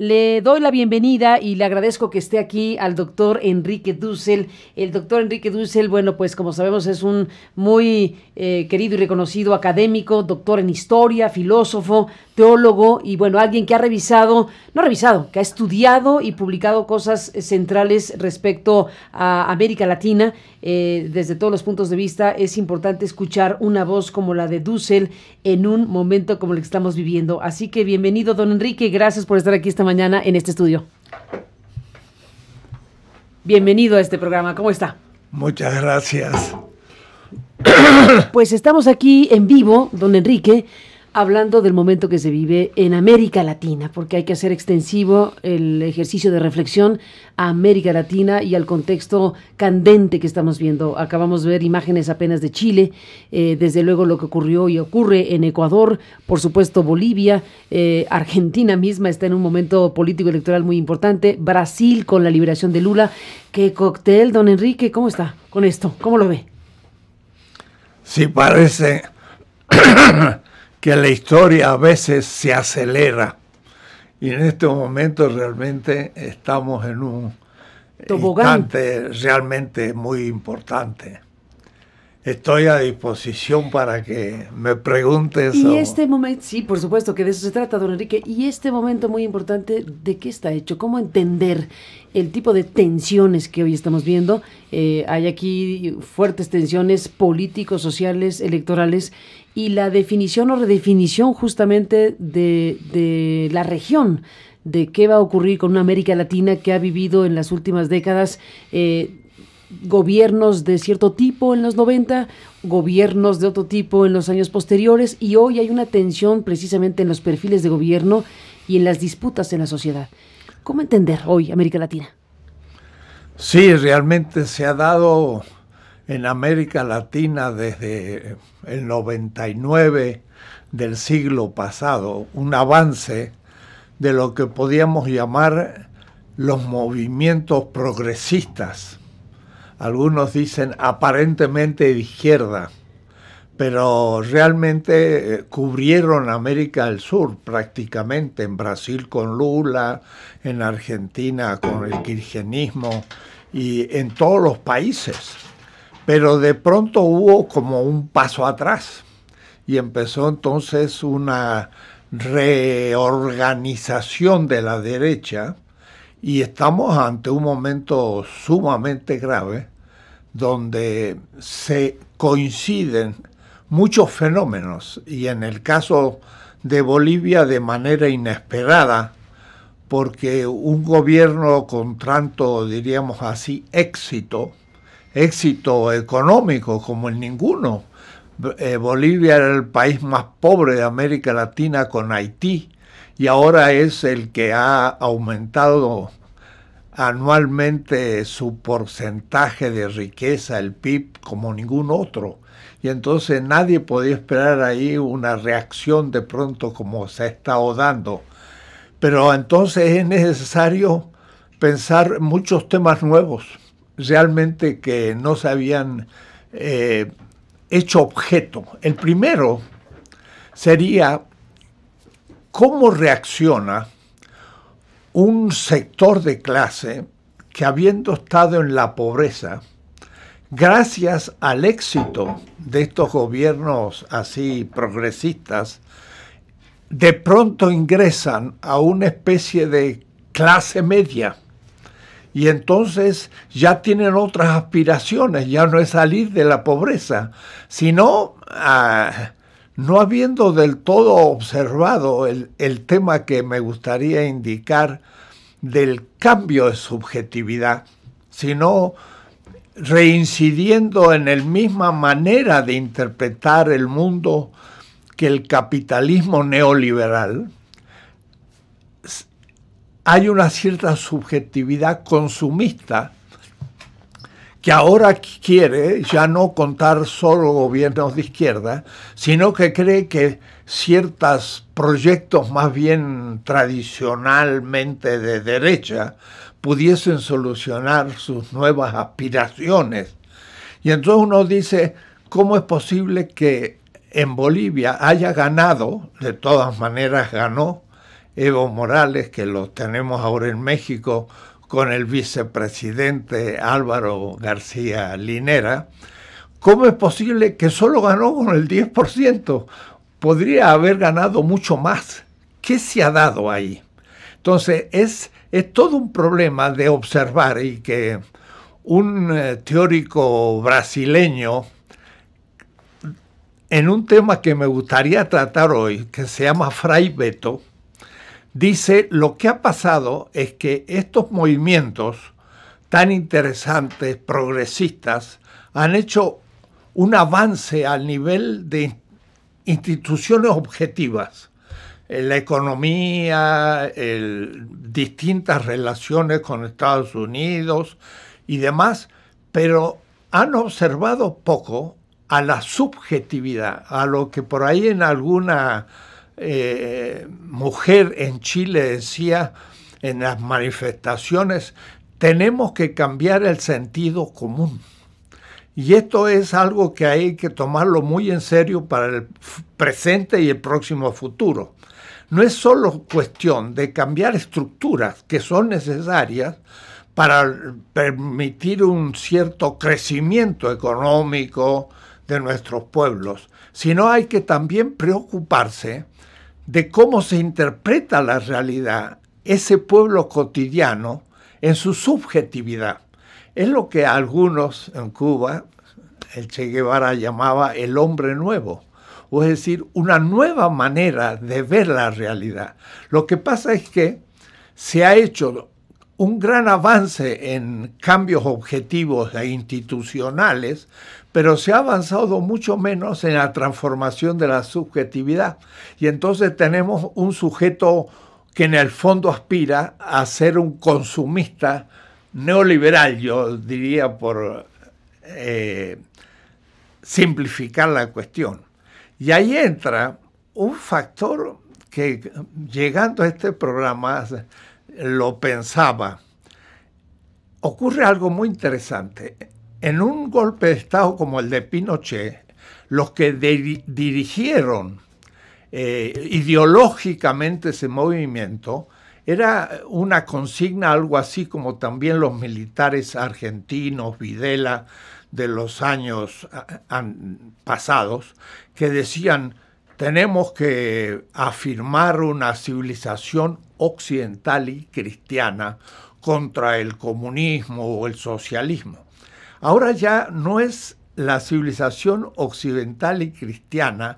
Le doy la bienvenida y le agradezco que esté aquí al doctor Enrique Dussel. El doctor Enrique Dussel, bueno, pues como sabemos es un muy eh, querido y reconocido académico, doctor en historia, filósofo, teólogo y bueno, alguien que ha revisado, no revisado, que ha estudiado y publicado cosas centrales respecto a América Latina. Eh, desde todos los puntos de vista es importante escuchar una voz como la de Dussel en un momento como el que estamos viviendo. Así que bienvenido, don Enrique, gracias por estar aquí mañana en este estudio. Bienvenido a este programa, ¿cómo está? Muchas gracias. Pues estamos aquí en vivo, don Enrique, hablando del momento que se vive en América Latina, porque hay que hacer extensivo el ejercicio de reflexión a América Latina y al contexto candente que estamos viendo. Acabamos de ver imágenes apenas de Chile, eh, desde luego lo que ocurrió y ocurre en Ecuador, por supuesto Bolivia, eh, Argentina misma está en un momento político electoral muy importante, Brasil con la liberación de Lula. ¿Qué cóctel, don Enrique? ¿Cómo está con esto? ¿Cómo lo ve? Sí, parece que la historia a veces se acelera. Y en este momento realmente estamos en un instante realmente muy importante. Estoy a disposición para que me preguntes. Y este momento, sí, por supuesto que de eso se trata, don Enrique. Y este momento muy importante, ¿de qué está hecho? ¿Cómo entender el tipo de tensiones que hoy estamos viendo? Eh, hay aquí fuertes tensiones políticos, sociales, electorales, y la definición o redefinición justamente de, la región de qué va a ocurrir con una América Latina que ha vivido en las últimas décadas eh, gobiernos de cierto tipo en los 90, gobiernos de otro tipo en los años posteriores y hoy hay una tensión precisamente en los perfiles de gobierno y en las disputas en la sociedad. ¿Cómo entender hoy América Latina? Sí, realmente se ha dado en América Latina desde el 99 del siglo pasado un avance de lo que podíamos llamar los movimientos progresistas algunos dicen aparentemente de izquierda, pero realmente eh, cubrieron América del Sur prácticamente, en Brasil con Lula, en Argentina con el kirchnerismo y en todos los países. Pero de pronto hubo como un paso atrás y empezó entonces una reorganización de la derecha y estamos ante un momento sumamente grave donde se coinciden muchos fenómenos y en el caso de Bolivia de manera inesperada porque un gobierno con tanto, diríamos así, éxito, éxito económico como en ninguno. Eh, Bolivia era el país más pobre de América Latina con Haití y ahora es el que ha aumentado anualmente su porcentaje de riqueza, el PIB, como ningún otro. Y entonces nadie podía esperar ahí una reacción de pronto como se ha estado dando. Pero entonces es necesario pensar muchos temas nuevos, realmente que no se habían eh, hecho objeto. El primero sería cómo reacciona un sector de clase que habiendo estado en la pobreza, gracias al éxito de estos gobiernos así progresistas, de pronto ingresan a una especie de clase media. Y entonces ya tienen otras aspiraciones, ya no es salir de la pobreza, sino ah, no habiendo del todo observado el, tema que me gustaría indicar del cambio de subjetividad, sino reincidiendo en la misma manera de interpretar el mundo que el capitalismo neoliberal, hay una cierta subjetividad consumista que ahora quiere ya no contar solo gobiernos de izquierda, sino que cree que ciertos proyectos más bien tradicionalmente de derecha pudiesen solucionar sus nuevas aspiraciones. Y entonces uno dice, ¿cómo es posible que en Bolivia haya ganado, de todas maneras ganó, Evo Morales, que lo tenemos ahora en México con el vicepresidente Álvaro García Linera, ¿cómo es posible que solo ganó con el 10%? Podría haber ganado mucho más. ¿Qué se ha dado ahí? Entonces, es, es todo un problema de observar y que un eh, teórico brasileño, en un tema que me gustaría tratar hoy, que se llama Fray Beto, dice, lo que ha pasado es que estos movimientos tan interesantes, progresistas, han hecho un avance al nivel de instituciones objetivas. La economía, distintas relaciones con Estados Unidos y demás, pero han observado poco a la subjetividad, a lo que por ahí en alguna eh, mujer en Chile decía en las manifestaciones, tenemos que cambiar el sentido común. Y esto es algo que hay que tomarlo muy en serio para el presente y el próximo futuro. No es solo cuestión de cambiar estructuras que son necesarias para permitir un cierto crecimiento económico de nuestros pueblos, sino hay que también preocuparse de cómo se interpreta la realidad, ese pueblo cotidiano, en su subjetividad. Es lo que algunos en Cuba, el Che Guevara llamaba el hombre nuevo, o es decir, una nueva manera de ver la realidad. Lo que pasa es que se ha hecho un gran avance en cambios objetivos e institucionales, pero se ha avanzado mucho menos en la transformación de la subjetividad. Y entonces tenemos un sujeto que en el fondo aspira a ser un consumista neoliberal, yo diría por eh, simplificar la cuestión. Y ahí entra un factor que llegando a este programa lo pensaba. Ocurre algo muy interesante en un golpe de Estado como el de Pinochet, los que dirigieron eh, ideológicamente ese movimiento era una consigna algo así como también los militares argentinos, Videla, de los años pasados, que decían, tenemos que afirmar una civilización occidental y cristiana contra el comunismo o el socialismo. Ahora ya no es la civilización occidental y cristiana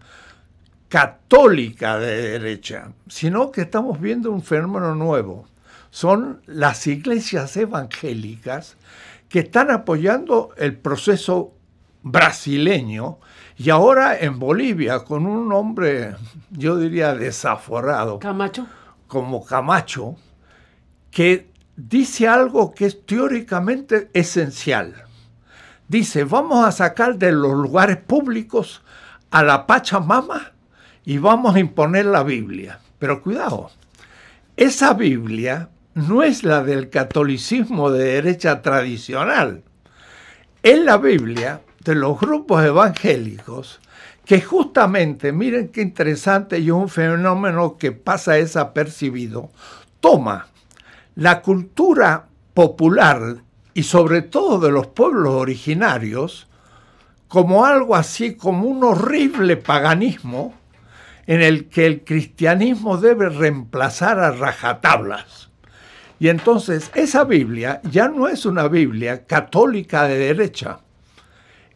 católica de derecha, sino que estamos viendo un fenómeno nuevo. Son las iglesias evangélicas que están apoyando el proceso brasileño y ahora en Bolivia con un hombre, yo diría, desaforado. Camacho. Como Camacho, que dice algo que es teóricamente esencial dice, vamos a sacar de los lugares públicos a la Pachamama y vamos a imponer la Biblia. Pero cuidado, esa Biblia no es la del catolicismo de derecha tradicional. Es la Biblia de los grupos evangélicos que justamente, miren qué interesante y un fenómeno que pasa desapercibido, toma la cultura popular y sobre todo de los pueblos originarios como algo así como un horrible paganismo en el que el cristianismo debe reemplazar a rajatablas. Y entonces esa Biblia ya no es una Biblia católica de derecha,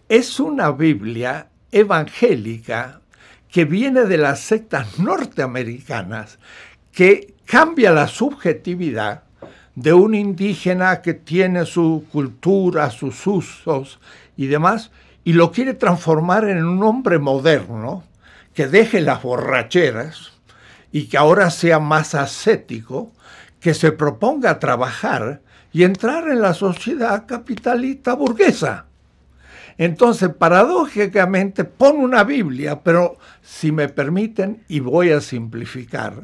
es una Biblia evangélica que viene de las sectas norteamericanas, que cambia la subjetividad de un indígena que tiene su cultura, sus usos y demás, y lo quiere transformar en un hombre moderno que deje las borracheras y que ahora sea más ascético, que se proponga trabajar y entrar en la sociedad capitalista burguesa. Entonces, paradójicamente, pone una Biblia, pero si me permiten, y voy a simplificar,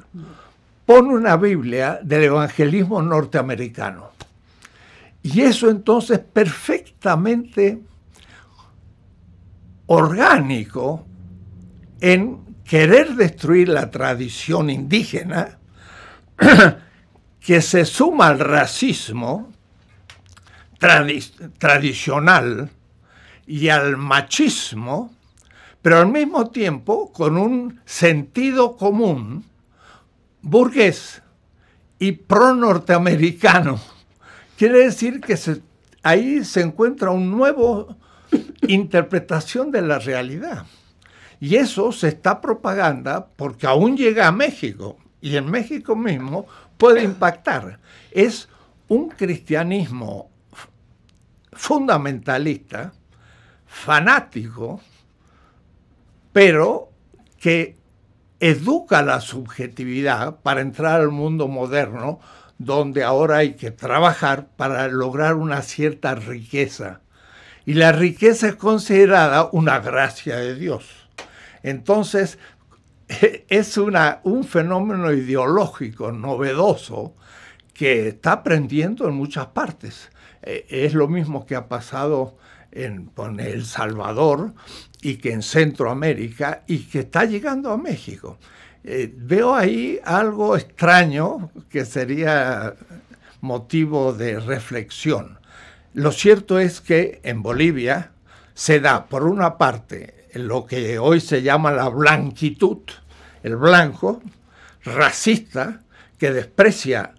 pon una Biblia del evangelismo norteamericano. Y eso entonces perfectamente orgánico en querer destruir la tradición indígena que se suma al racismo tradicional y al machismo, pero al mismo tiempo con un sentido común burgués y pro-norteamericano. Quiere decir que ahí se encuentra una nueva interpretación de la realidad. Y eso se está propaganda porque aún llega a México y en México mismo puede impactar. Es un cristianismo fundamentalista, fanático, pero que educa la subjetividad para entrar al mundo moderno donde ahora hay que trabajar para lograr una cierta riqueza. Y la riqueza es considerada una gracia de Dios. Entonces, es una, un fenómeno ideológico novedoso que está aprendiendo en muchas partes. Eh, es lo mismo que ha pasado en, El Salvador, y que en Centroamérica y que está llegando a México. Eh, veo ahí algo extraño que sería motivo de reflexión. Lo cierto es que en Bolivia se da, por una parte, lo que hoy se llama la blanquitud, el blanco racista que desprecia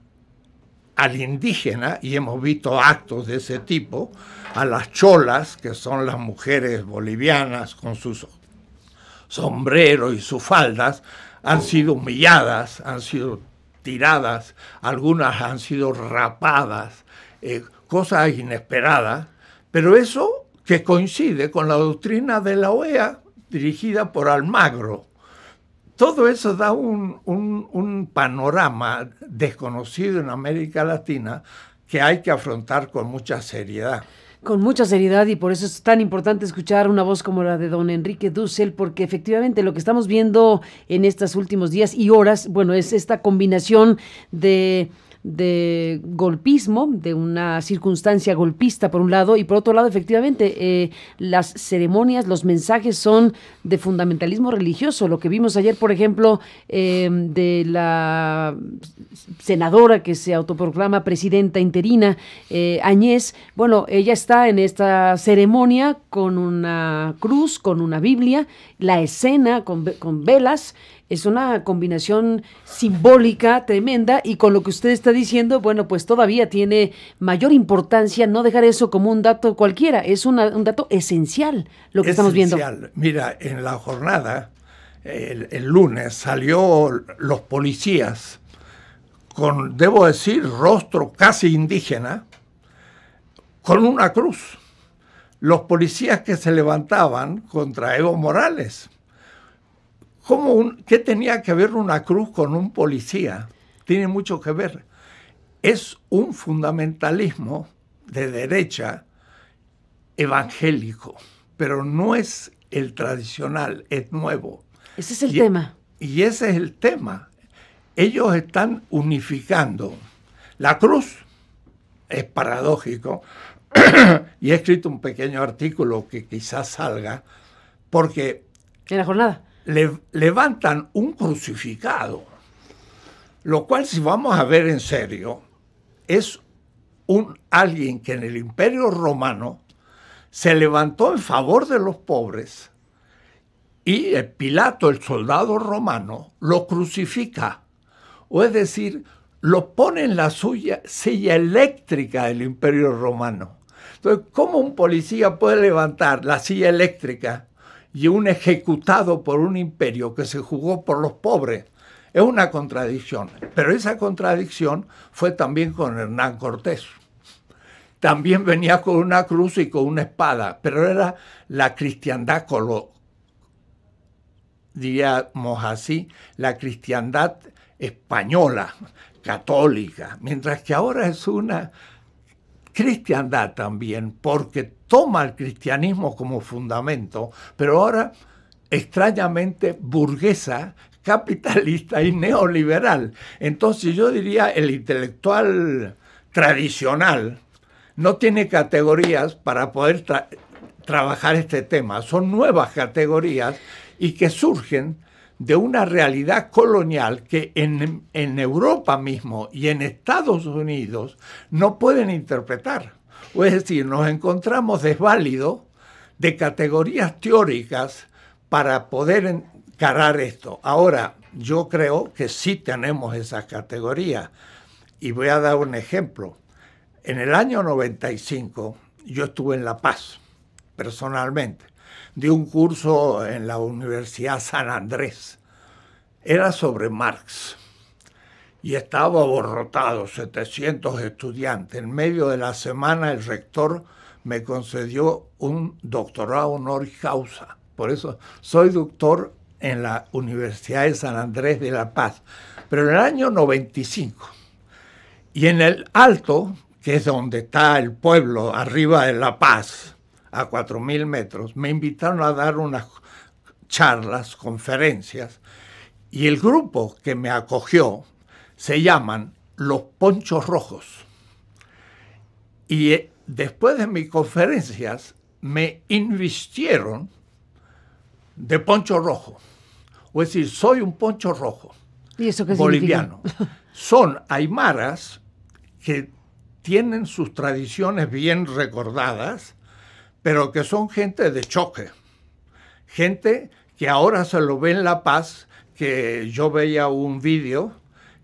al indígena, y hemos visto actos de ese tipo, a las cholas, que son las mujeres bolivianas con sus sombreros y sus faldas, han sido humilladas, han sido tiradas, algunas han sido rapadas, eh, cosas inesperadas, pero eso que coincide con la doctrina de la OEA dirigida por Almagro. Todo eso da un panorama desconocido en América Latina que hay que afrontar con mucha seriedad con mucha seriedad y por eso es tan importante escuchar una voz como la de don Enrique Dussel, porque efectivamente lo que estamos viendo en estos últimos días y horas, bueno, es esta combinación de de golpismo, de una circunstancia golpista por un lado, y por otro lado, efectivamente, eh, las ceremonias, los mensajes son de fundamentalismo religioso. Lo que vimos ayer, por ejemplo, em, de la senadora que se autoproclama presidenta interina, eh, Añez, bueno, ella está en esta ceremonia con una cruz, con una Biblia, la escena con, con velas, es una combinación simbólica tremenda y con lo que usted está diciendo, bueno, pues todavía tiene mayor importancia no dejar eso como un dato cualquiera, es un dato esencial lo que estamos viendo. Mira, en la jornada, el lunes, salió los policías con, debo decir, rostro casi indígena, con una cruz. Los policías que se levantaban contra Evo Morales ¿Qué tenía que ver una cruz con un policía? Tiene mucho que ver. Es un fundamentalismo de derecha evangélico, pero no es el tradicional, es nuevo. Ese es el tema. Y ese es el tema. Ellos están unificando. La cruz es paradójico, y he escrito un pequeño artículo que quizás salga, porque... En la jornada le, levantan un crucificado, lo cual si vamos a ver en serio, es un alguien que en el imperio romano se levantó en favor de los pobres y el Pilato, el soldado romano, lo crucifica, o es decir, lo pone en la suya, silla eléctrica del imperio romano. Entonces, ¿cómo un policía puede levantar la silla eléctrica y un ejecutado por un imperio que se jugó por los pobres. Es una contradicción, pero esa contradicción fue también con Hernán Cortés. También venía con una cruz y con una espada, pero era la cristiandad colo, diríamos así, la cristiandad española, católica, mientras que ahora es una cristiandad también, porque toma el cristianismo como fundamento, pero ahora extrañamente burguesa, capitalista y neoliberal. Entonces yo diría el intelectual tradicional no tiene categorías para poder trabajar este tema, son nuevas categorías y que surgen de una realidad colonial que en, Europa mismo y en Estados Unidos no pueden interpretar. es decir, nos encontramos desválidos de categorías teóricas para poder encarar esto. Ahora, yo creo que sí tenemos esas categorías. Y voy a dar un ejemplo. En el año 95 yo estuve en La Paz, personalmente de un curso en la Universidad San Andrés. Era sobre Marx y estaba aborrotado, 700 estudiantes. En medio de la semana el rector me concedió un doctorado honoris causa. Por eso soy doctor en la Universidad de San Andrés de La Paz, pero en el año 95. Y en el Alto, que es donde está el pueblo, arriba de La Paz, a 4.000 metros, me invitaron a dar unas charlas, conferencias, y el grupo que me acogió se llaman Los Ponchos Rojos. Y eh, después de mis conferencias me invistieron de poncho rojo. O es decir, soy un poncho rojo. boliviano. Son aymaras que tienen sus tradiciones bien recordadas pero que son gente de choque, gente que ahora se lo ve en La Paz, que yo veía un vídeo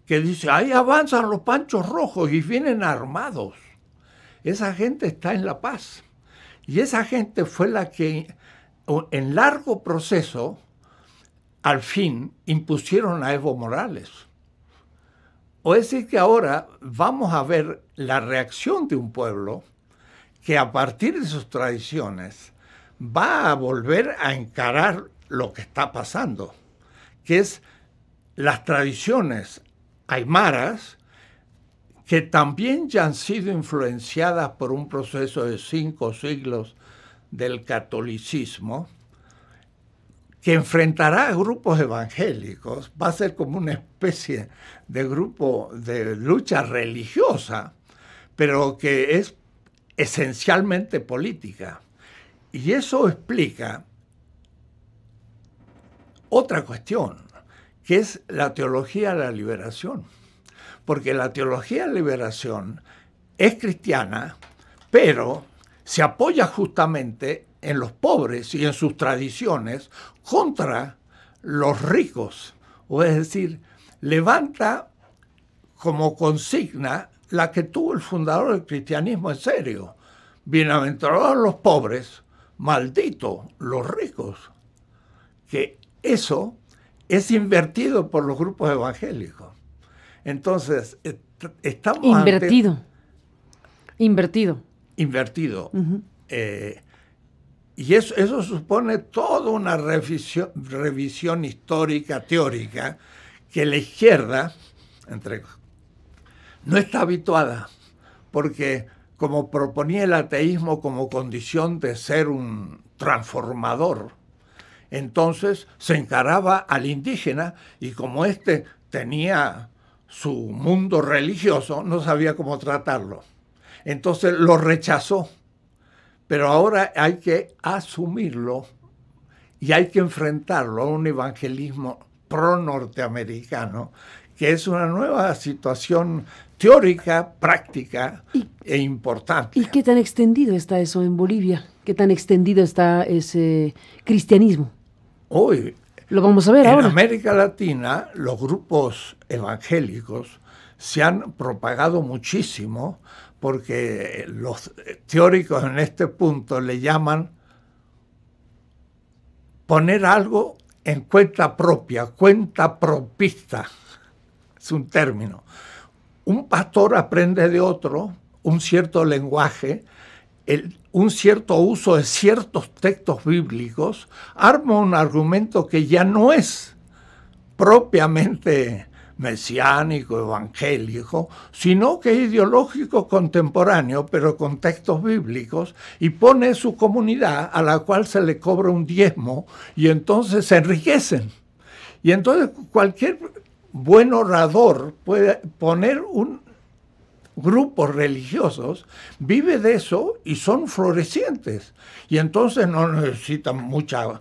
que dice, ahí avanzan los panchos rojos y vienen armados. Esa gente está en La Paz. Y esa gente fue la que en largo proceso, al fin, impusieron a Evo Morales. O decir que ahora vamos a ver la reacción de un pueblo que a partir de sus tradiciones va a volver a encarar lo que está pasando, que es las tradiciones aymaras que también ya han sido influenciadas por un proceso de cinco siglos del catolicismo, que enfrentará a grupos evangélicos, va a ser como una especie de grupo de lucha religiosa, pero que es esencialmente política. Y eso explica otra cuestión, que es la teología de la liberación. Porque la teología de la liberación es cristiana, pero se apoya justamente en los pobres y en sus tradiciones contra los ricos. O es decir, levanta como consigna la que tuvo el fundador del cristianismo en serio. Bienaventurados los pobres, malditos los ricos. Que eso es invertido por los grupos evangélicos. Entonces, estamos... Invertido. Invertido. Invertido. Eh, y eso, eso, supone toda una revisión, revisión histórica, teórica, que la izquierda, entre no está habituada, porque como proponía el ateísmo como condición de ser un transformador, entonces se encaraba al indígena y como éste tenía su mundo religioso, no sabía cómo tratarlo. Entonces lo rechazó. Pero ahora hay que asumirlo y hay que enfrentarlo a un evangelismo pro norteamericano, que es una nueva situación teórica, práctica e importante. ¿Y qué tan extendido está eso en Bolivia? ¿Qué tan extendido está ese cristianismo? Hoy. Lo vamos a ver ahora. En América Latina, los grupos evangélicos se han propagado muchísimo porque los teóricos en este punto le llaman poner algo en cuenta propia, cuenta propista. Es un término un pastor aprende de otro un cierto lenguaje, un cierto uso de ciertos textos bíblicos, arma un argumento que ya no es propiamente mesiánico, evangélico, sino que es ideológico contemporáneo, pero con textos bíblicos, y pone su comunidad a la cual se le cobra un diezmo y entonces se enriquecen. Y entonces cualquier buen orador puede poner un grupo religiosos vive de eso y son florecientes y entonces no necesitan mucha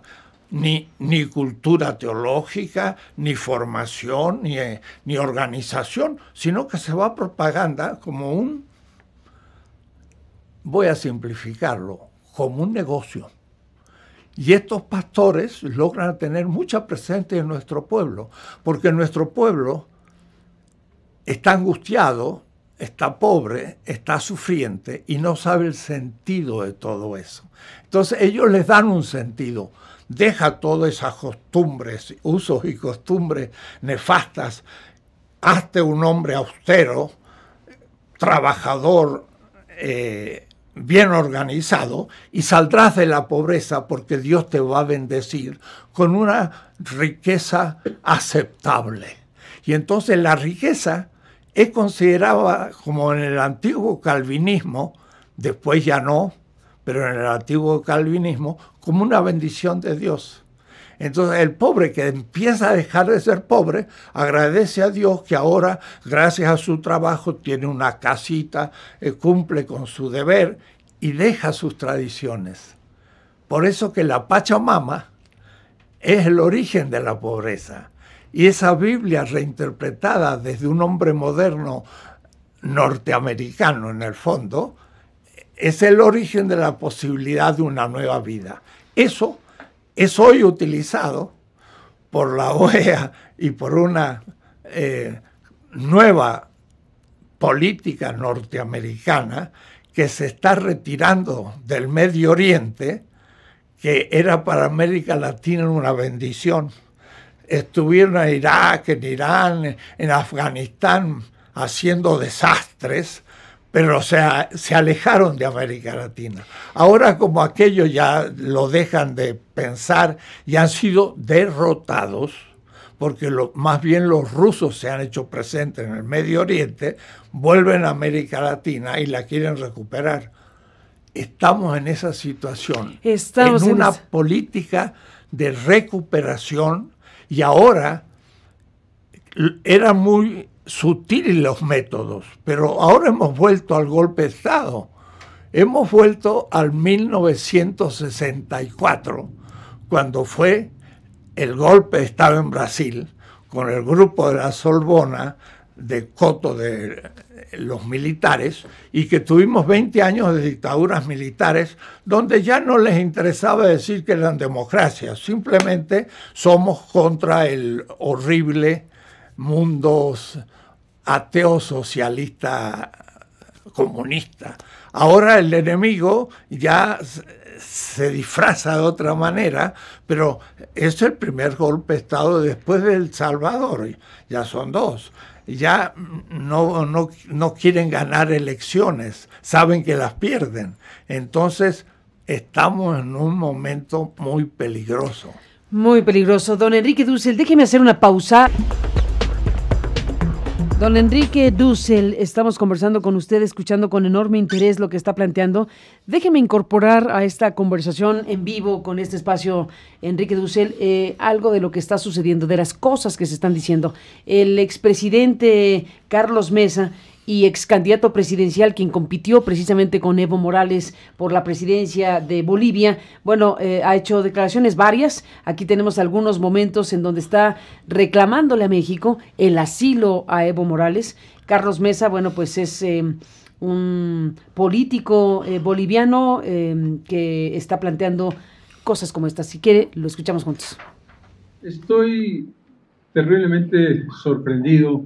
ni, ni cultura teológica, ni formación, ni, eh, ni organización, sino que se va a propaganda como un, voy a simplificarlo, como un negocio. Y estos pastores logran tener mucha presencia en nuestro pueblo, porque nuestro pueblo está angustiado, está pobre, está sufriente y no sabe el sentido de todo eso. Entonces ellos les dan un sentido. Deja todas esas costumbres, usos y costumbres nefastas. Hazte un hombre austero, trabajador, eh, bien organizado y saldrás de la pobreza porque Dios te va a bendecir con una riqueza aceptable. Y entonces la riqueza es considerada como en el antiguo calvinismo, después ya no, pero en el antiguo calvinismo, como una bendición de Dios. Entonces el pobre que empieza a dejar de ser pobre agradece a Dios que ahora, gracias a su trabajo, tiene una casita, eh, cumple con su deber y deja sus tradiciones. Por eso que la Pachamama es el origen de la pobreza. Y esa Biblia reinterpretada desde un hombre moderno norteamericano en el fondo, es el origen de la posibilidad de una nueva vida. Eso es hoy utilizado por la OEA y por una eh, nueva política norteamericana que se está retirando del Medio Oriente, que era para América Latina una bendición. Estuvieron en Irak, en Irán, en Afganistán haciendo desastres pero o se alejaron de América Latina. Ahora como aquellos ya lo dejan de pensar y han sido derrotados, porque más bien los rusos se han hecho presentes en el Medio Oriente, vuelven a América Latina y la quieren recuperar. Estamos en esa situación, Estamos en una política de recuperación y ahora era muy sutiles los métodos, pero ahora hemos vuelto al golpe de Estado. Hemos vuelto al 1964, cuando fue el golpe de Estado en Brasil, con el grupo de la Sorbona, de coto de los militares, y que tuvimos 20 años de dictaduras militares, donde ya no les interesaba decir que eran democracias, simplemente somos contra el horrible mundo ateo socialista comunista. Ahora el enemigo ya se disfraza de otra manera, pero es el primer golpe de Estado después del Salvador, ya son dos. Ya no, no, no quieren ganar elecciones, saben que las pierden. Entonces estamos en un momento muy peligroso. Muy peligroso. Don Enrique Dussel, déjeme hacer una pausa. Don Enrique Dussel, estamos conversando con usted, escuchando con enorme interés lo que está planteando. Déjeme incorporar a esta conversación en vivo con este espacio, Enrique Dussel, eh, algo de lo que está sucediendo, de las cosas que se están diciendo. El expresidente Carlos Mesa y ex candidato presidencial, quien compitió precisamente con Evo Morales por la presidencia de Bolivia. Bueno, eh, ha hecho declaraciones varias. Aquí tenemos algunos momentos en donde está reclamándole a México el asilo a Evo Morales. Carlos Mesa, bueno, pues es... Em, un político eh, boliviano em, que está planteando cosas como estas. Si quiere, lo escuchamos juntos. Estoy terriblemente sorprendido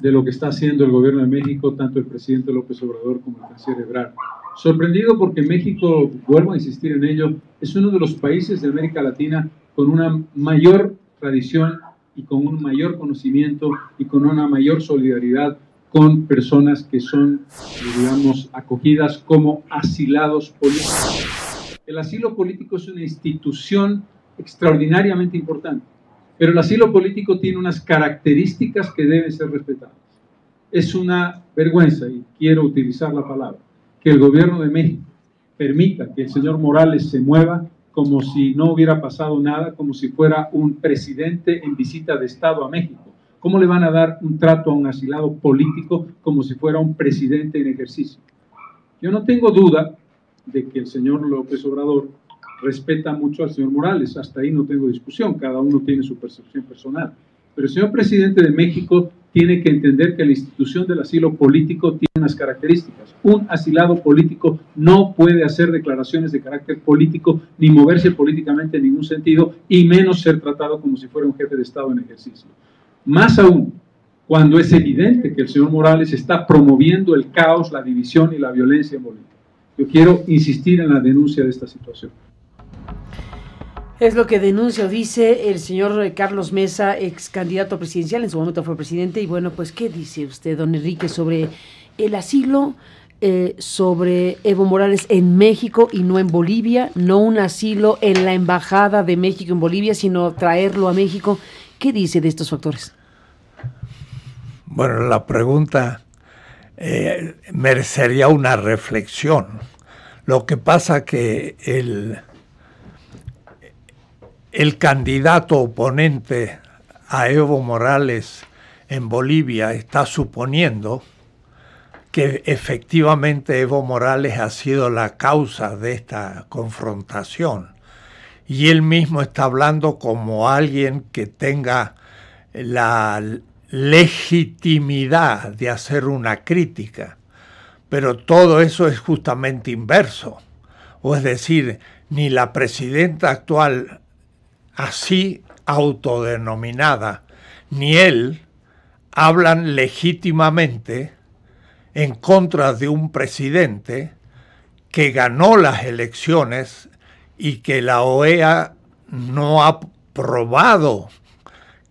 de lo que está haciendo el gobierno de México, tanto el presidente López Obrador como el canciller Ebrard. Sorprendido porque México, vuelvo a insistir en ello, es uno de los países de América Latina con una mayor tradición y con un mayor conocimiento y con una mayor solidaridad con personas que son, digamos, acogidas como asilados políticos. El asilo político es una institución extraordinariamente importante pero el asilo político tiene unas características que deben ser respetadas. Es una vergüenza, y quiero utilizar la palabra, que el gobierno de México permita que el señor Morales se mueva como si no hubiera pasado nada, como si fuera un presidente en visita de Estado a México. ¿Cómo le van a dar un trato a un asilado político como si fuera un presidente en ejercicio? Yo no tengo duda de que el señor López Obrador respeta mucho al señor Morales, hasta ahí no tengo discusión, cada uno tiene su percepción personal. Pero el señor presidente de México tiene que entender que la institución del asilo político tiene unas características. Un asilado político no puede hacer declaraciones de carácter político ni moverse políticamente en ningún sentido y menos ser tratado como si fuera un jefe de Estado en ejercicio. Más aún, cuando es evidente que el señor Morales está promoviendo el caos, la división y la violencia en Bolivia. Yo quiero insistir en la denuncia de esta situación. Es lo que denuncia o dice el señor Carlos Mesa, ex candidato presidencial, en su momento fue presidente. Y bueno, pues, ¿qué dice usted, don Enrique, sobre el asilo, eh, sobre Evo Morales en México y no en Bolivia? No un asilo en la Embajada de México en Bolivia, sino traerlo a México. ¿Qué dice de estos factores? Bueno, la pregunta eh, merecería una reflexión. Lo que pasa que el el candidato oponente a Evo Morales en Bolivia está suponiendo que efectivamente Evo Morales ha sido la causa de esta confrontación. Y él mismo está hablando como alguien que tenga la legitimidad de hacer una crítica. Pero todo eso es justamente inverso. O es decir, ni la presidenta actual así autodenominada, ni él hablan legítimamente en contra de un presidente que ganó las elecciones y que la OEA no ha probado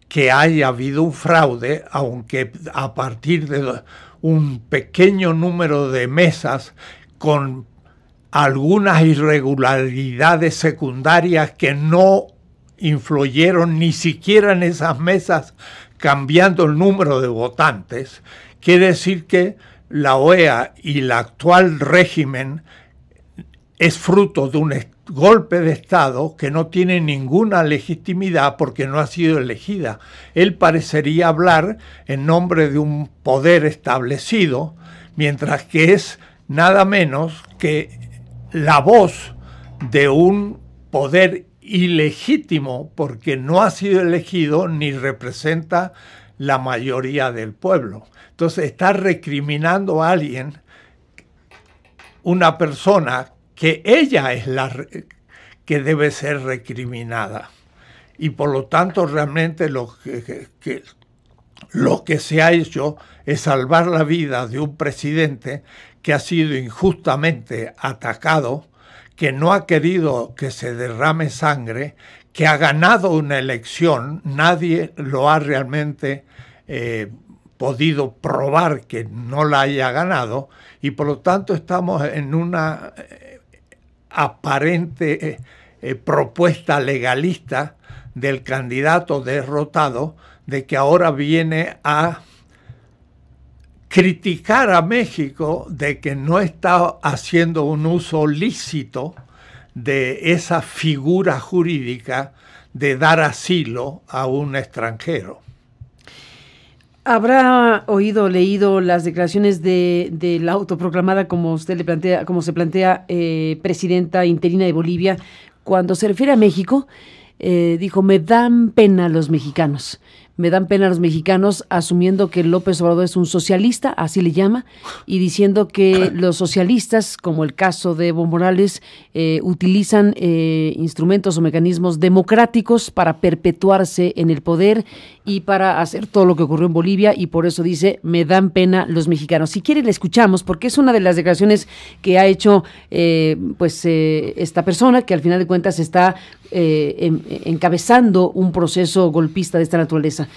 que haya habido un fraude, aunque a partir de un pequeño número de mesas con algunas irregularidades secundarias que no influyeron ni siquiera en esas mesas cambiando el número de votantes, quiere decir que la OEA y el actual régimen es fruto de un golpe de Estado que no tiene ninguna legitimidad porque no ha sido elegida. Él parecería hablar en nombre de un poder establecido, mientras que es nada menos que la voz de un poder ilegítimo porque no ha sido elegido ni representa la mayoría del pueblo. Entonces está recriminando a alguien, una persona que ella es la que debe ser recriminada. Y por lo tanto realmente lo que, lo que se ha hecho es salvar la vida de un presidente que ha sido injustamente atacado que no ha querido que se derrame sangre, que ha ganado una elección, nadie lo ha realmente eh, podido probar que no la haya ganado y por lo tanto estamos en una eh, aparente eh, propuesta legalista del candidato derrotado de que ahora viene a criticar a México de que no está haciendo un uso lícito de esa figura jurídica de dar asilo a un extranjero. Habrá oído, leído las declaraciones de, la autoproclamada, como usted le plantea, como se plantea, eh, presidenta interina de Bolivia, cuando se refiere a México, eh, dijo: me dan pena los mexicanos. Me dan pena los mexicanos asumiendo que López Obrador es un socialista, así le llama, y diciendo que los socialistas, como el caso de Evo Morales, eh, utilizan eh, instrumentos o mecanismos democráticos para perpetuarse en el poder y para hacer todo lo que ocurrió en Bolivia y por eso dice, me dan pena los mexicanos. Si quiere, le escuchamos porque es una de las declaraciones que ha hecho eh, pues eh, esta persona que al final de cuentas está eh, encabezando un proceso golpista de esta naturaleza.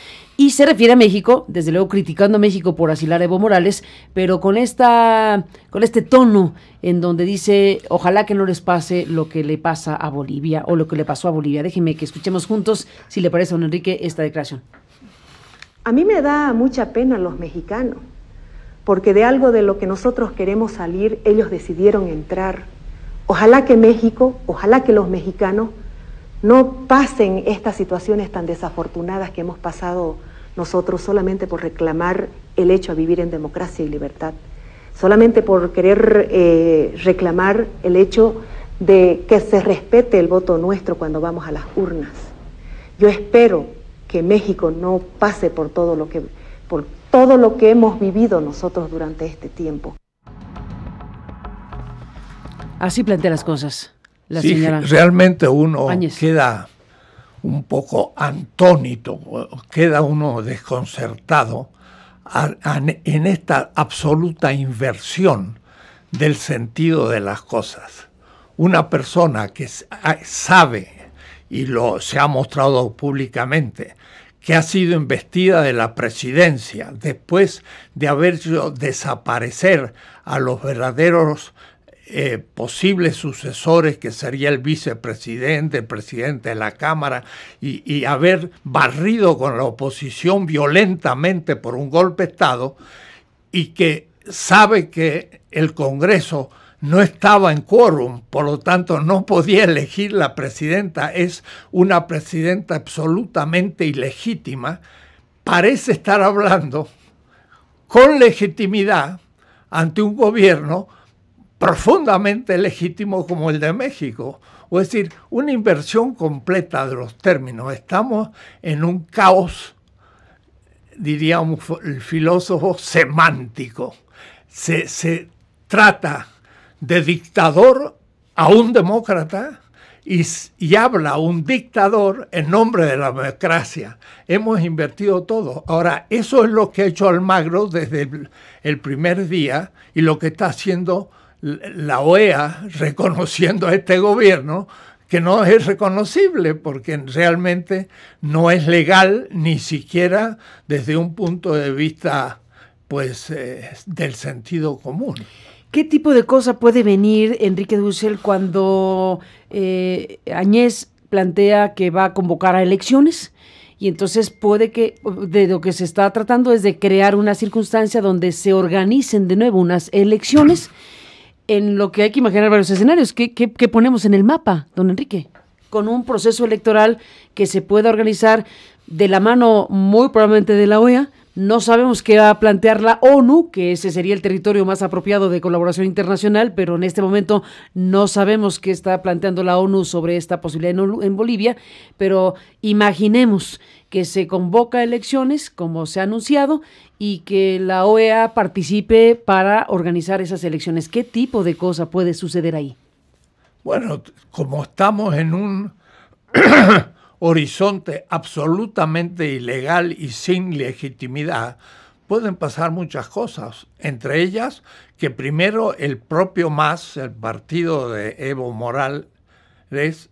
Y se refiere a México, desde luego criticando a México por asilar a Evo Morales, pero con, esta, con este tono en donde dice, ojalá que no les pase lo que le pasa a Bolivia o lo que le pasó a Bolivia. Déjeme que escuchemos juntos, si le parece a don Enrique, esta declaración. A mí me da mucha pena los mexicanos, porque de algo de lo que nosotros queremos salir, ellos decidieron entrar. Ojalá que México, ojalá que los mexicanos no pasen estas situaciones tan desafortunadas que hemos pasado nosotros solamente por reclamar el hecho de vivir en democracia y libertad, solamente por querer eh, reclamar el hecho de que se respete el voto nuestro cuando vamos a las urnas. Yo espero que México no pase por todo lo que, por todo lo que hemos vivido nosotros durante este tiempo. Así plantea las cosas la sí, Realmente uno queda un poco antónito, queda uno desconcertado en esta absoluta inversión del sentido de las cosas. Una persona que sabe y lo se ha mostrado públicamente que ha sido investida de la presidencia después de haber hecho desaparecer a los verdaderos eh, posibles sucesores, que sería el vicepresidente, el presidente de la Cámara, y, y haber barrido con la oposición violentamente por un golpe de Estado, y que sabe que el Congreso no estaba en quórum, por lo tanto no podía elegir la presidenta, es una presidenta absolutamente ilegítima, parece estar hablando con legitimidad ante un gobierno profundamente legítimo como el de México. O es decir, una inversión completa de los términos. Estamos en un caos, diríamos el filósofo, semántico. Se, se trata de dictador a un demócrata y, habla un dictador en nombre de la democracia. Hemos invertido todo. Ahora, eso es lo que ha hecho Almagro desde el, primer día y lo que está haciendo la OEA reconociendo a este gobierno que no es reconocible porque realmente no es legal ni siquiera desde un punto de vista pues eh, del sentido común. ¿Qué tipo de cosa puede venir Enrique Dussel cuando eh, Añez plantea que va a convocar a elecciones? Y entonces puede que, de lo que se está tratando es de crear una circunstancia donde se organicen de nuevo unas elecciones, en lo que hay que imaginar varios escenarios. ¿Qué, qué ponemos en el mapa, don Enrique? Con un proceso electoral que se pueda organizar de la mano muy probablemente de la OEA, no sabemos qué va a plantear la ONU, que ese sería el territorio más apropiado de colaboración internacional, pero en este momento no sabemos qué está planteando la ONU sobre esta posibilidad en Bolivia, pero imaginemos que se convoca elecciones, como se ha anunciado, y que la OEA participe para organizar esas elecciones. ¿Qué tipo de cosa puede suceder ahí? Bueno, como estamos en un horizonte absolutamente ilegal y sin legitimidad, pueden pasar muchas cosas, entre ellas que primero el propio MAS, el partido de Evo Morales,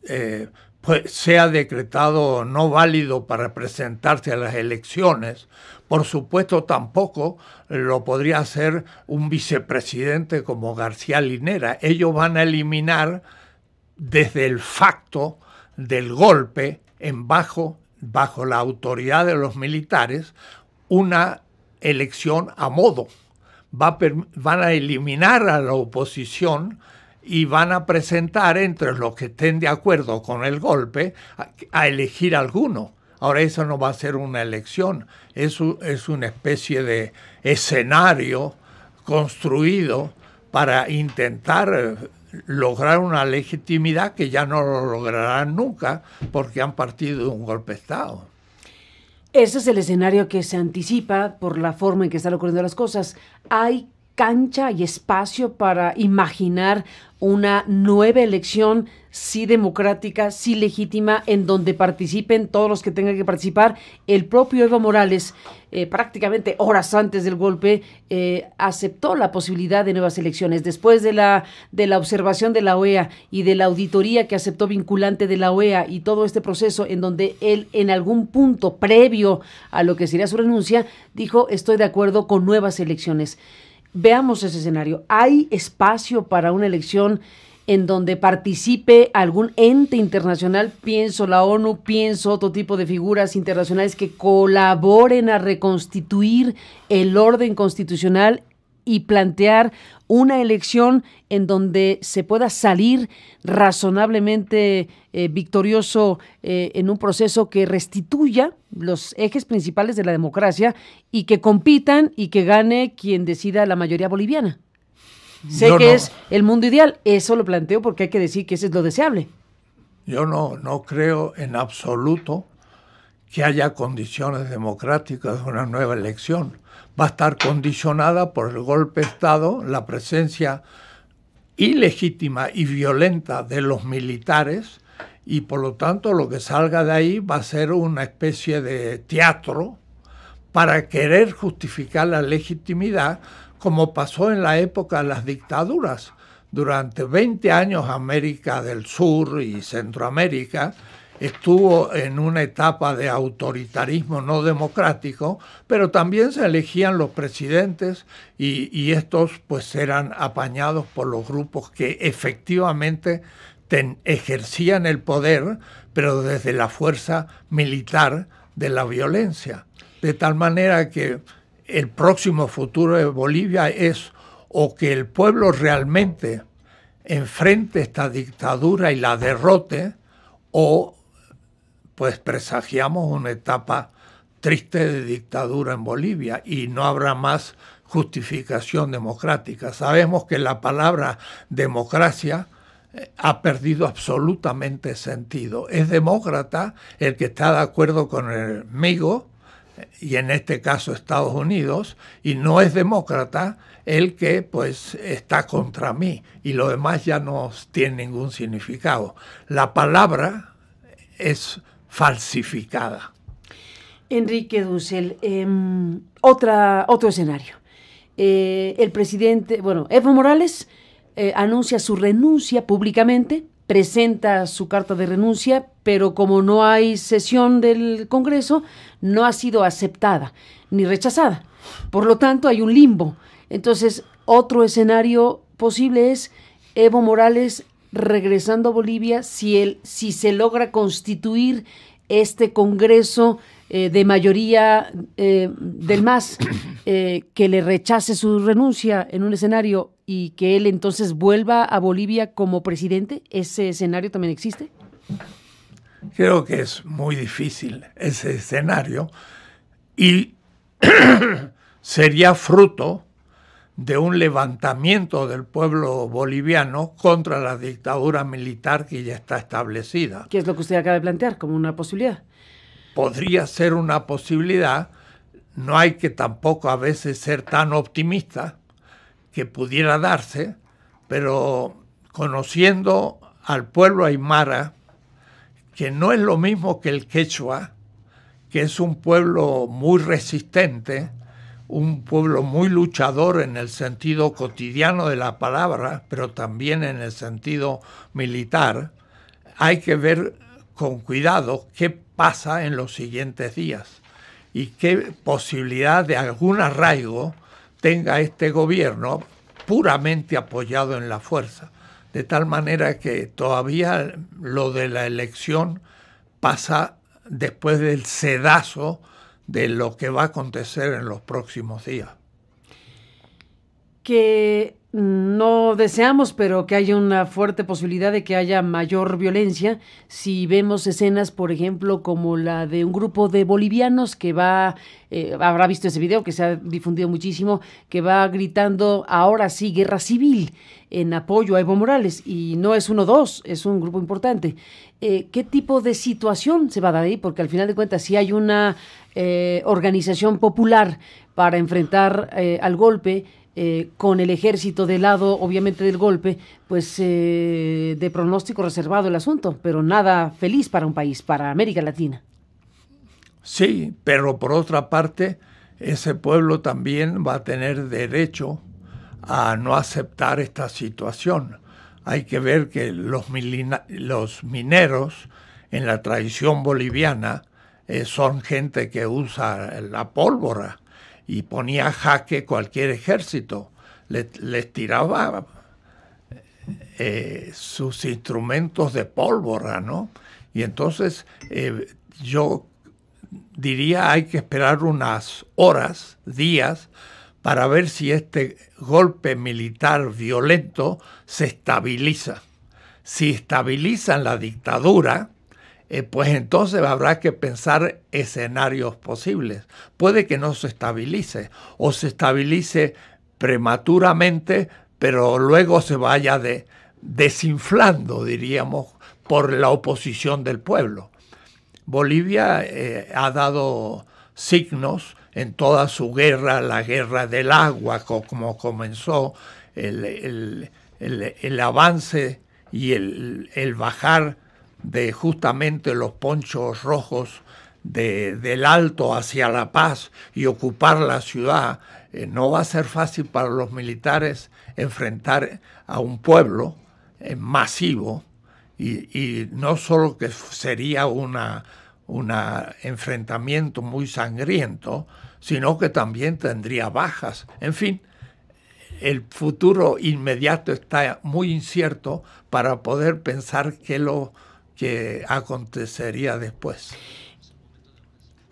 eh, pues sea decretado no válido para presentarse a las elecciones. Por supuesto, tampoco lo podría hacer un vicepresidente como García Linera. Ellos van a eliminar desde el facto del golpe bajo, bajo la autoridad de los militares una elección a modo. van a eliminar a la oposición y van a presentar entre los que estén de acuerdo con el golpe a, elegir alguno. Ahora eso no va a ser una elección, es una especie de escenario construido para intentar eh, lograr una legitimidad que ya no lo lograrán nunca porque han partido de un golpe de Estado. Ese es el escenario que se anticipa por la forma en que están ocurriendo las cosas. Hay cancha y espacio para imaginar una nueva elección, sí democrática, sí legítima, en donde participen todos los que tengan que participar. El propio Evo Morales, eh, prácticamente horas antes del golpe, eh, aceptó la posibilidad de nuevas elecciones. Después de la, de la observación de la OEA y de la auditoría que aceptó vinculante de la OEA y todo este proceso en donde él en algún punto previo a lo que sería su renuncia, dijo, estoy de acuerdo con nuevas elecciones veamos ese escenario. ¿Hay espacio para una elección en donde participe algún ente internacional? Pienso la ONU, pienso otro tipo de figuras internacionales que colaboren a reconstituir el orden constitucional y plantear una elección en donde se pueda salir razonablemente eh, victorioso eh, en un proceso que restituya los ejes principales de la democracia y que compitan y que gane quien decida la mayoría boliviana. Sé que es el mundo ideal, eso lo planteo porque hay que decir que eso es lo deseable. Yo no, no creo en absoluto que haya condiciones democráticas de una nueva elección va a estar condicionada por el golpe de Estado, la presencia ilegítima y violenta de los militares y por lo tanto lo que salga de ahí va a ser una especie de teatro para querer justificar la legitimidad como pasó en la época de las dictaduras. Durante 20 años América del Sur y Centroamérica estuvo en una etapa de autoritarismo no democrático, pero también se elegían los presidentes y, estos pues eran apañados por los grupos que efectivamente ejercían el poder, pero desde la fuerza militar de la violencia. De tal manera que el próximo futuro de Bolivia es o que el pueblo realmente enfrente esta dictadura y la derrote, o pues presagiamos una etapa triste de dictadura en Bolivia y no habrá más justificación democrática. Sabemos que la palabra democracia eh, ha perdido absolutamente sentido. Es demócrata el que está de acuerdo con el MIGO eh, y en este caso Estados Unidos, y no es demócrata el que pues está contra mí, y lo demás ya no tiene ningún significado. La palabra es falsificada. Enrique Dussel, em, otra, otro escenario. Eh, el presidente, bueno, Evo Morales eh, anuncia su renuncia públicamente, presenta su carta de renuncia, pero como no hay sesión del Congreso, no ha sido aceptada ni rechazada. Por lo tanto, hay un limbo. Entonces, otro escenario posible es Evo Morales regresando a Bolivia si, él si se logra constituir este Congreso eh, de mayoría eh, del MAS eh, que le rechace su renuncia en un escenario y que él entonces vuelva a Bolivia como presidente? ¿Ese escenario también existe? Creo que es muy difícil ese escenario y sería fruto de un levantamiento del pueblo boliviano contra la dictadura militar que ya está establecida. ¿Qué es lo que usted acaba de plantear como una posibilidad? Podría ser una posibilidad, no hay que tampoco a veces ser tan optimista que pudiera darse, pero conociendo al pueblo aymara, que no es lo mismo que el quechua, que es un pueblo muy resistente, un pueblo muy luchador en el sentido cotidiano de la palabra, pero también en el sentido militar, hay que ver con cuidado qué pasa en los siguientes días y qué posibilidad de algún arraigo tenga este gobierno puramente apoyado en la fuerza. De tal manera que todavía lo de la elección pasa después del sedazo de lo que va a acontecer en los próximos días. Que no deseamos, pero que haya una fuerte posibilidad de que haya mayor violencia si vemos escenas, por ejemplo, como la de un grupo de bolivianos que va, eh, habrá visto ese video que se ha difundido muchísimo, que va gritando ahora sí guerra civil en apoyo a Evo Morales y no es uno dos, es un grupo importante. Eh, ¿Qué tipo de situación se va a dar ahí? Porque al final de cuentas si hay una eh, organización popular para enfrentar al golpe eh, con el ejército de lado, obviamente, del golpe, pues eh, de pronóstico reservado el asunto, pero nada feliz para un país, para América Latina. Sí, pero por otra parte, ese pueblo también va a tener derecho a no aceptar esta situación. Hay que ver que los, mineros en la tradición boliviana eh, son gente que usa la pólvora y ponía jaque cualquier ejército. Les, tiraba eh, sus instrumentos de pólvora, ¿no? Y entonces eh, yo diría hay que esperar unas horas, días, para ver si este golpe militar violento se estabiliza. Si estabilizan la dictadura, eh, pues entonces habrá que pensar escenarios posibles. Puede que no se estabilice o se estabilice prematuramente, pero luego se vaya de, desinflando, diríamos, por la oposición del pueblo. Bolivia eh, ha dado signos en toda su guerra, la guerra del agua, como comenzó el, el avance y el bajar de justamente los ponchos rojos del Alto hacia La Paz y ocupar la ciudad, eh, no va a ser fácil para los militares enfrentar a un pueblo eh, masivo y, no solo que sería un enfrentamiento muy sangriento, sino que también tendría bajas. En fin, el futuro inmediato está muy incierto para poder pensar que lo que acontecería después.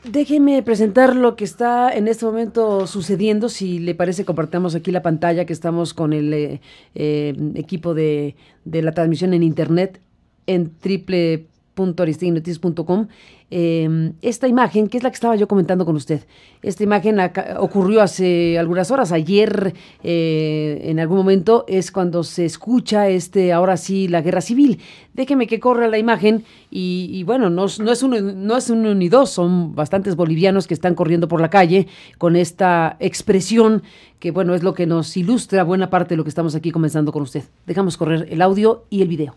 Déjeme presentar lo que está en este momento sucediendo. Si le parece, compartamos aquí la pantalla que estamos con el eh, eh, equipo de, de, la transmisión en internet en triple.aristignotis.com. Em, esta imagen, que es la que estaba yo comentando con usted, esta imagen ocurrió hace algunas horas, ayer eh, en algún momento es cuando se escucha este, ahora sí, la guerra civil. Déjeme que corra la imagen y, bueno, no, es uno no es ni dos, son bastantes bolivianos que están corriendo por la calle con esta expresión que bueno, es lo que nos ilustra buena parte de lo que estamos aquí comenzando con usted. Dejamos correr el audio y el video.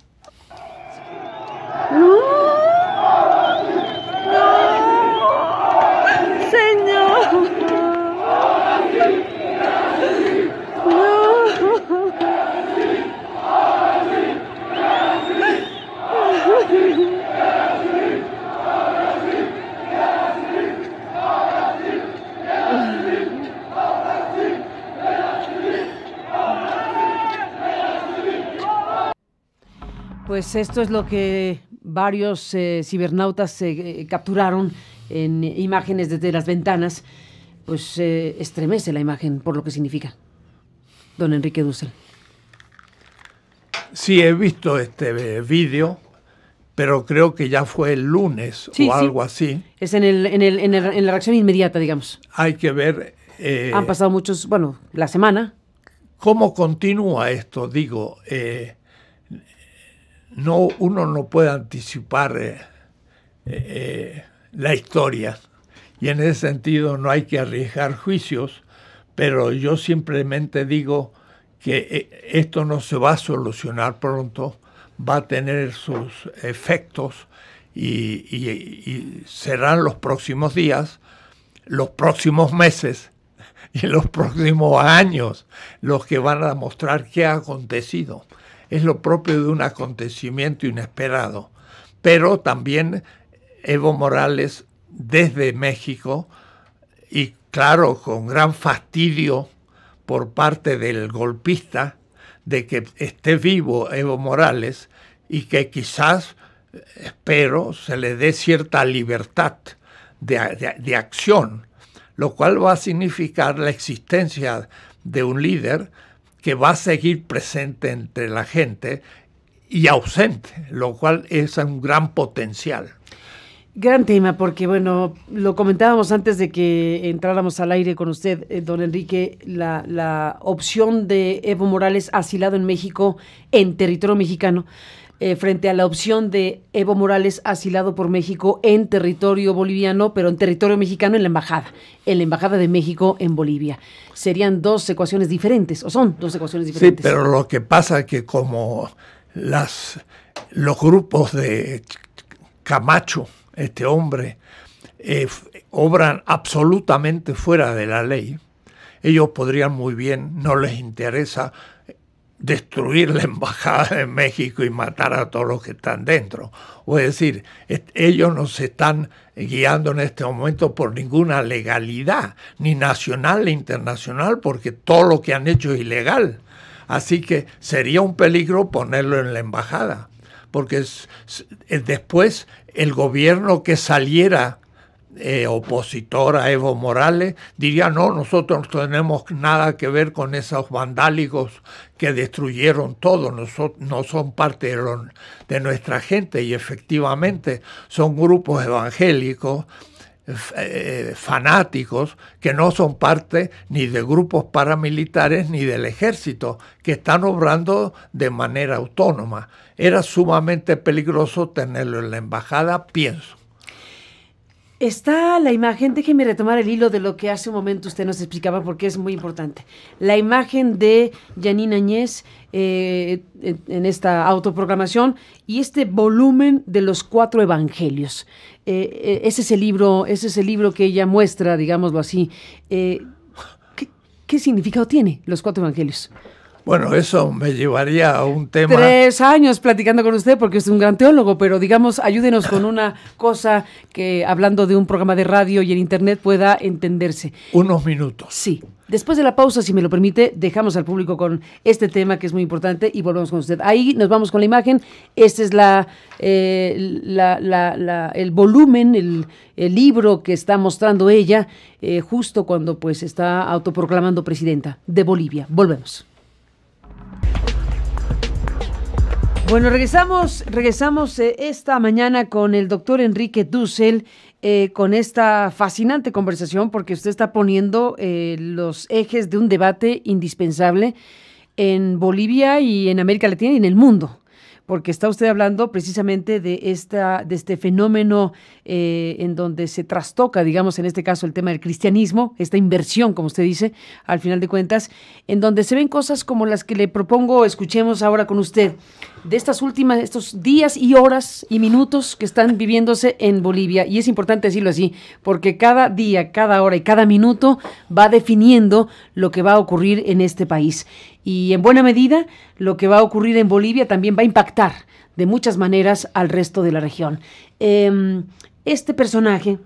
Pues esto es lo que varios eh, cibernautas eh, eh, capturaron en imágenes desde las ventanas. Pues estremece la imagen por lo que significa. Don Enrique Dussel. Sí, he visto este vídeo, pero creo que ya fue el lunes o algo así. Es en, el, en, la reacción inmediata, digamos. Hay que ver. Han pasado muchos, bueno, la semana. ¿Cómo continúa esto? Digo, no, uno no puede anticipar eh, eh, eh, la historia y en ese sentido no hay que arriesgar juicios, pero yo simplemente digo que esto no se va a solucionar pronto, va a tener sus efectos y, y serán los próximos días, los próximos meses y los próximos años los que van a mostrar qué ha acontecido es lo propio de un acontecimiento inesperado. Pero también Evo Morales desde México y claro, con gran fastidio por parte del golpista de que esté vivo Evo Morales y que quizás, espero, se le dé cierta libertad de, acción, lo cual va a significar la existencia de un líder que va a seguir presente entre la gente y ausente, lo cual es un gran potencial. Gran tema, porque bueno, lo comentábamos antes de que entráramos al aire con usted, eh, don Enrique, la, la, opción de Evo Morales asilado en México, en territorio mexicano, eh, frente a la opción de Evo Morales asilado por México en territorio boliviano, pero en territorio mexicano en la embajada, en la embajada de México en Bolivia. Serían dos ecuaciones diferentes, o son dos ecuaciones diferentes. pero lo que pasa es que como las, los grupos de Camacho, este hombre, eh, obran absolutamente fuera de la ley, ellos podrían muy bien, no les interesa destruir la embajada de México y matar a todos los que están dentro. O es decir, ellos no se están guiando en este momento por ninguna legalidad, ni nacional ni internacional, porque todo lo que han hecho es ilegal. Así que sería un peligro ponerlo en la embajada, porque después el gobierno que saliera eh, opositor a Evo Morales, diría, no, nosotros no tenemos nada que ver con esos vandálicos que destruyeron todo, no son, no son parte de, nuestra gente y efectivamente son grupos evangélicos eh, fanáticos que no son parte ni de grupos paramilitares ni del ejército, que están obrando de manera autónoma. Era sumamente peligroso tenerlo en la embajada, pienso. Está la imagen, déjeme retomar el hilo de lo que hace un momento usted nos explicaba porque es muy importante. La imagen de Janine Añez eh, en esta autoprogramación y este volumen de los cuatro evangelios. Eh, eh, ese, es el libro, ese es el libro que ella muestra, digámoslo así. ¿qué, ¿Qué significado tiene los cuatro evangelios? Bueno, eso me llevaría a un tema. Tres años platicando con usted porque es un gran teólogo, pero digamos, ayúdenos con una cosa que hablando de un programa de radio y en internet pueda entenderse. Unos minutos. Sí. Después de la pausa, si me lo permite, dejamos al público con este tema que es muy importante y volvemos con usted. Ahí nos vamos con la imagen. Este es la, eh, el volumen, el, libro que está mostrando ella eh, justo cuando pues está autoproclamando presidenta de Bolivia. Volvemos. Bueno, regresamos, regresamos eh, esta mañana con el doctor Enrique Dussel, eh, con esta fascinante conversación, porque usted está poniendo eh, los ejes de un debate indispensable en Bolivia y en América Latina y en el mundo porque está usted hablando precisamente de, esta, de este fenómeno eh, en donde se trastoca, digamos, en este caso el tema del cristianismo, esta inversión, como usted dice, al final de cuentas, en donde se ven cosas como las que le propongo escuchemos ahora con usted, de estas últimas, estos días y horas y minutos que están viviéndose en Bolivia. Y es importante decirlo así, porque cada día, cada hora y cada minuto va definiendo lo que va a ocurrir en este país y en buena medida lo que va a ocurrir en Bolivia también va a impactar de muchas maneras al resto de la región. Em, este personaje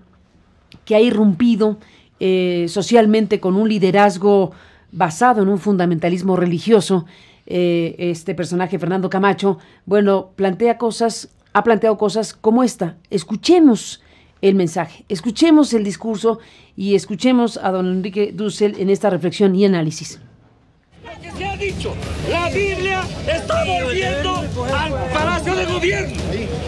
que ha irrumpido eh, socialmente con un liderazgo basado en un fundamentalismo religioso, eh, este personaje Fernando Camacho, bueno, plantea cosas, ha planteado cosas como esta. Escuchemos el mensaje, escuchemos el discurso y escuchemos a don Enrique Dussel en esta reflexión y análisis que se ha dicho, la Biblia está volviendo al Palacio de Gobierno.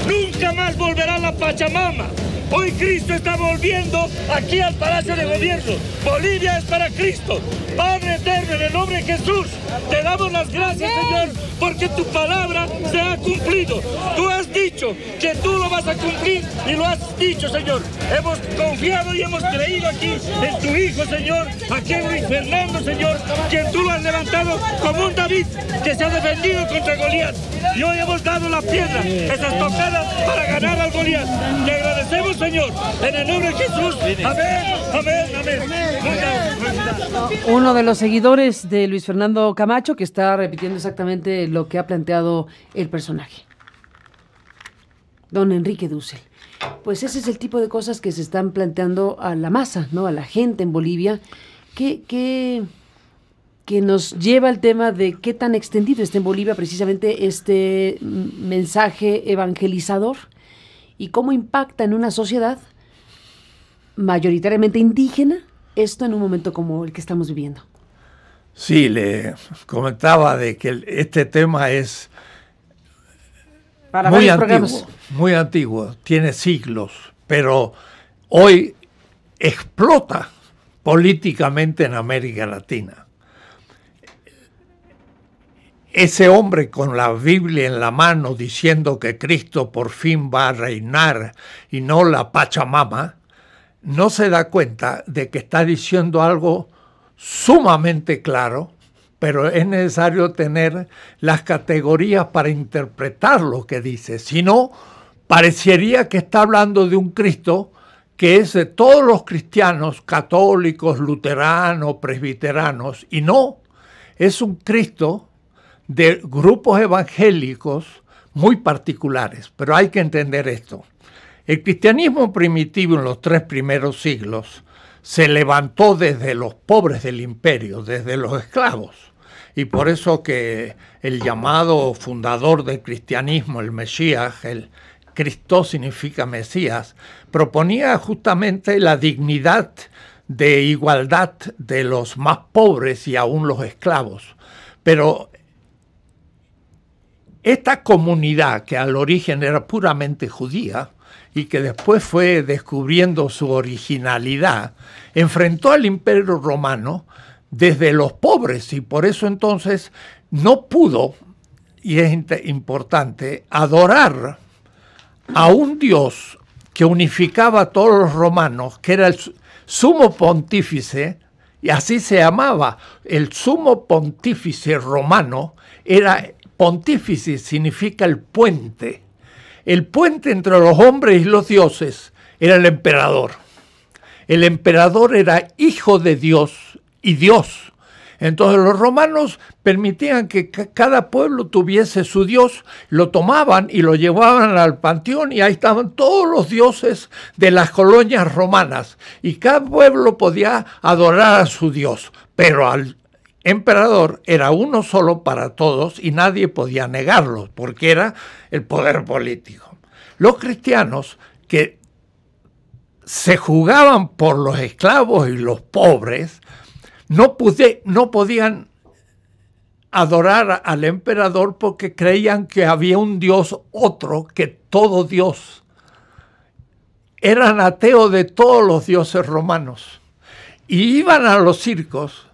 Nunca más volverá la Pachamama. Hoy Cristo está volviendo aquí al Palacio de Gobierno. Bolivia es para Cristo. Padre eterno, en el nombre de Jesús, te damos las gracias, Señor, porque tu palabra se ha cumplido. Tú has dicho que tú lo vas a cumplir y lo has dicho, Señor. Hemos confiado y hemos creído aquí en tu Hijo, Señor, aquí en Luis Fernando, Señor, quien tú lo has levantado como un David que se ha defendido contra Goliat. Y hoy hemos dado la piedra, esas tocadas, para ganar al Goliat. Te agradecemos Señor. En el nombre de Jesús. Amén, amén, amén. Uno de los seguidores de Luis Fernando Camacho que está repitiendo exactamente lo que ha planteado el personaje. Don Enrique Dussel. Pues ese es el tipo de cosas que se están planteando a la masa, ¿no? A la gente en Bolivia. que... que nos lleva al tema de qué tan extendido está en Bolivia precisamente este mensaje evangelizador y cómo impacta en una sociedad mayoritariamente indígena esto en un momento como el que estamos viviendo. Sí, le comentaba de que este tema es muy muy antiguo, tiene siglos, pero hoy explota políticamente en América Latina. Ese hombre con la Biblia en la mano diciendo que Cristo por fin va a reinar y no la Pachamama, no se da cuenta de que está diciendo algo sumamente claro, pero es necesario tener las categorías para interpretar lo que dice. Si no, parecería que está hablando de un Cristo que es de todos los cristianos, católicos, luteranos, presbiteranos, y no, es un Cristo de grupos evangélicos muy particulares, pero hay que entender esto. El cristianismo primitivo en los tres primeros siglos se levantó desde los pobres del imperio, desde los esclavos. Y por eso que el llamado fundador del cristianismo, el Mesías, el Cristo significa Mesías, proponía justamente la dignidad de igualdad de los más pobres y aún los esclavos. Pero esta comunidad, que al origen era puramente judía y que después fue descubriendo su originalidad, enfrentó al imperio romano desde los pobres y por eso entonces no pudo, y es importante, adorar a un dios que unificaba a todos los romanos, que era el sumo pontífice, y así se llamaba, el sumo pontífice romano era pontífice significa el puente. El puente entre los hombres y los dioses era el emperador. El emperador era hijo de Dios y Dios. Entonces los romanos permitían que cada pueblo tuviese su dios, lo tomaban y lo llevaban al panteón y ahí estaban todos los dioses de las colonias romanas y cada pueblo podía adorar a su dios, pero al emperador era uno solo para todos y nadie podía negarlo, porque era el poder político. Los cristianos que se jugaban por los esclavos y los pobres, no, no podían adorar al emperador porque creían que había un Dios otro que todo Dios. Eran ateos de todos los dioses romanos. Y iban a los circos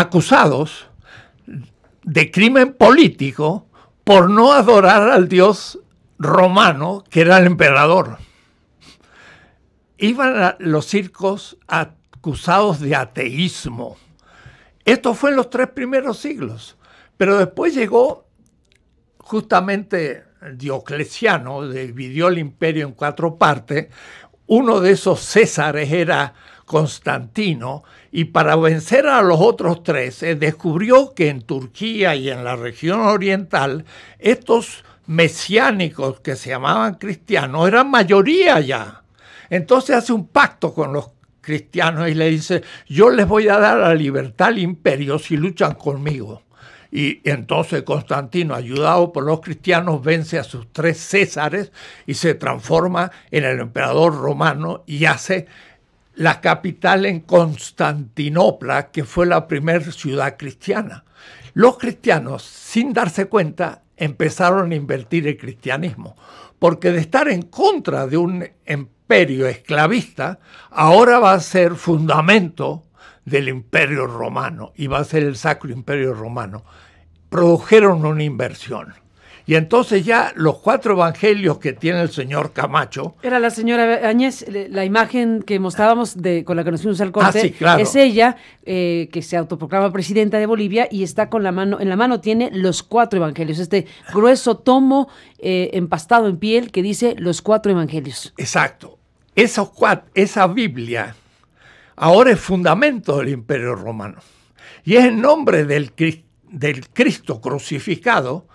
acusados de crimen político por no adorar al dios romano que era el emperador. Iban a los circos acusados de ateísmo. Esto fue en los tres primeros siglos, pero después llegó justamente Diocleciano, dividió el imperio en cuatro partes. Uno de esos Césares era Constantino, y para vencer a los otros tres se eh, descubrió que en Turquía y en la región oriental estos mesiánicos que se llamaban cristianos eran mayoría ya. Entonces hace un pacto con los cristianos y le dice, yo les voy a dar la libertad al imperio si luchan conmigo. Y entonces Constantino, ayudado por los cristianos, vence a sus tres césares y se transforma en el emperador romano y hace la capital en Constantinopla, que fue la primera ciudad cristiana. Los cristianos, sin darse cuenta, empezaron a invertir el cristianismo, porque de estar en contra de un imperio esclavista, ahora va a ser fundamento del imperio romano y va a ser el sacro imperio romano. Produjeron una inversión. Y entonces ya los cuatro evangelios que tiene el señor Camacho. Era la señora Áñez, la imagen que mostrábamos de, con la que nos fuimos al ah, corte. Es ella eh, que se autoproclama presidenta de Bolivia y está con la mano, en la mano tiene los cuatro evangelios, este grueso tomo eh, empastado en piel que dice los cuatro evangelios. Exacto. Esos cuatro, esa Biblia ahora es fundamento del imperio romano. Y es en nombre del Cristo crucificado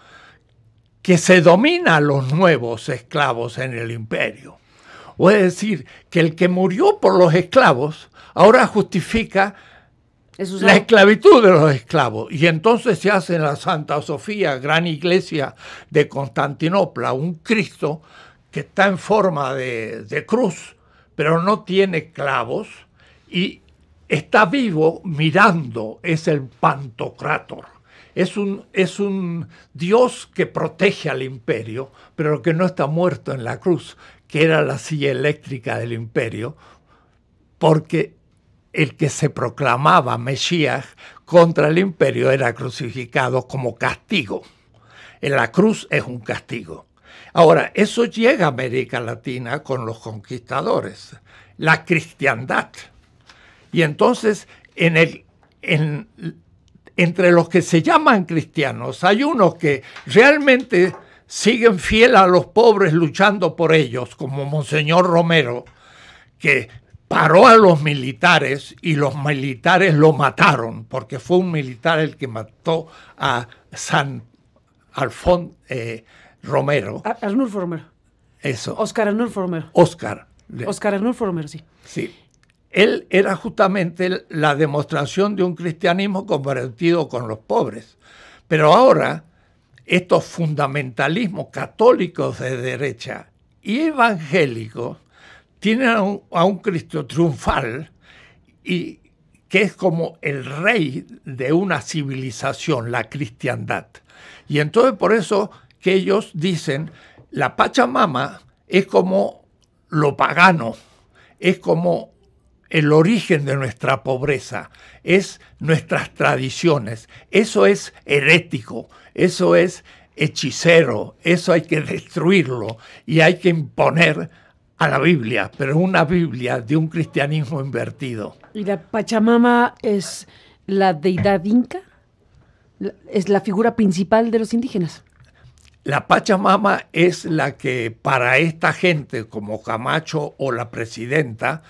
que se domina a los nuevos esclavos en el imperio. O es decir, que el que murió por los esclavos ahora justifica la esclavitud de los esclavos. Y entonces se hace en la Santa Sofía, gran iglesia de Constantinopla, un Cristo que está en forma de, de cruz, pero no tiene clavos y está vivo mirando, es el Pantocrátor es un, es un Dios que protege al imperio, pero que no está muerto en la cruz, que era la silla eléctrica del imperio, porque el que se proclamaba Mesías contra el imperio era crucificado como castigo. En la cruz es un castigo. Ahora, eso llega a América Latina con los conquistadores, la cristiandad. Y entonces, en, el, en entre los que se llaman cristianos hay unos que realmente siguen fiel a los pobres luchando por ellos, como Monseñor Romero, que paró a los militares y los militares lo mataron, porque fue un militar el que mató a San Alfon eh, Romero. Arnulfo Romero. Eso. Oscar Arnulfo Romero. Oscar. Oscar Arnulfo Romero, sí. Sí él era justamente la demostración de un cristianismo convertido con los pobres. Pero ahora, estos fundamentalismos católicos de derecha y evangélicos tienen a un, Cristo triunfal y que es como el rey de una civilización, la cristiandad. Y entonces por eso que ellos dicen, la Pachamama es como lo pagano, es como el origen de nuestra pobreza, es nuestras tradiciones. Eso es herético, eso es hechicero, eso hay que destruirlo y hay que imponer a la Biblia, pero una Biblia de un cristianismo invertido. ¿Y la Pachamama es la deidad inca? ¿Es la figura principal de los indígenas? La Pachamama es la que para esta gente, como Camacho o la presidenta,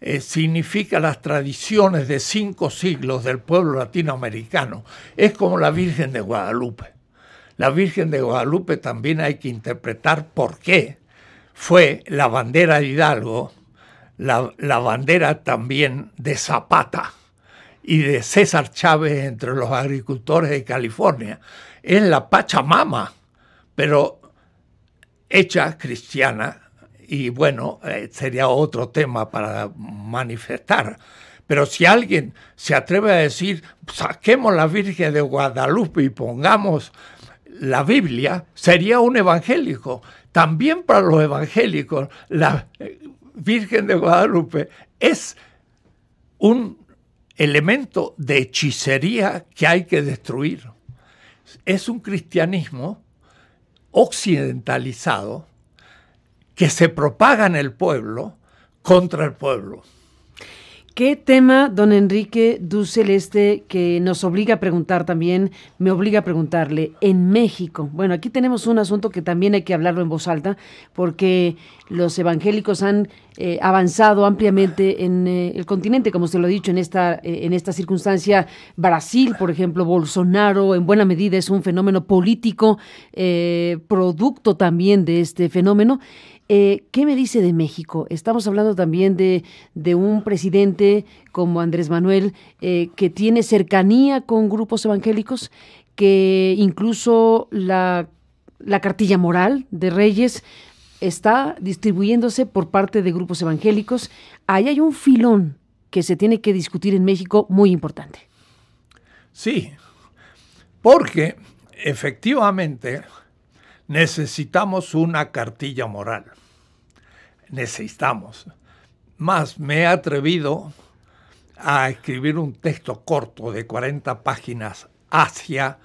eh, significa las tradiciones de cinco siglos del pueblo latinoamericano. Es como la Virgen de Guadalupe. La Virgen de Guadalupe también hay que interpretar por qué fue la bandera de Hidalgo, la, la bandera también de Zapata y de César Chávez entre los agricultores de California. Es la Pachamama, pero hecha cristiana y bueno, eh, sería otro tema para manifestar. Pero si alguien se atreve a decir, saquemos la Virgen de Guadalupe y pongamos la Biblia, sería un evangélico. También para los evangélicos, la eh, Virgen de Guadalupe es un elemento de hechicería que hay que destruir. Es un cristianismo occidentalizado que se propagan el pueblo contra el pueblo. ¿Qué tema, don Enrique Duceleste, que nos obliga a preguntar también, me obliga a preguntarle, en México? Bueno, aquí tenemos un asunto que también hay que hablarlo en voz alta, porque los evangélicos han eh, avanzado ampliamente en eh, el continente, como se lo he dicho, en esta, eh, en esta circunstancia. Brasil, por ejemplo, Bolsonaro, en buena medida es un fenómeno político, producto también de este fenómeno. Eh, ¿Qué me dice de México? Estamos hablando también de, un presidente como Andrés Manuel eh, que tiene cercanía con grupos evangélicos, que incluso la, la cartilla moral de Reyes está distribuyéndose por parte de grupos evangélicos. Ahí hay un filón que se tiene que discutir en México muy importante. Sí, porque efectivamente necesitamos una cartilla moral. Necesitamos. Más me he atrevido a escribir un texto corto de 40 páginas hacia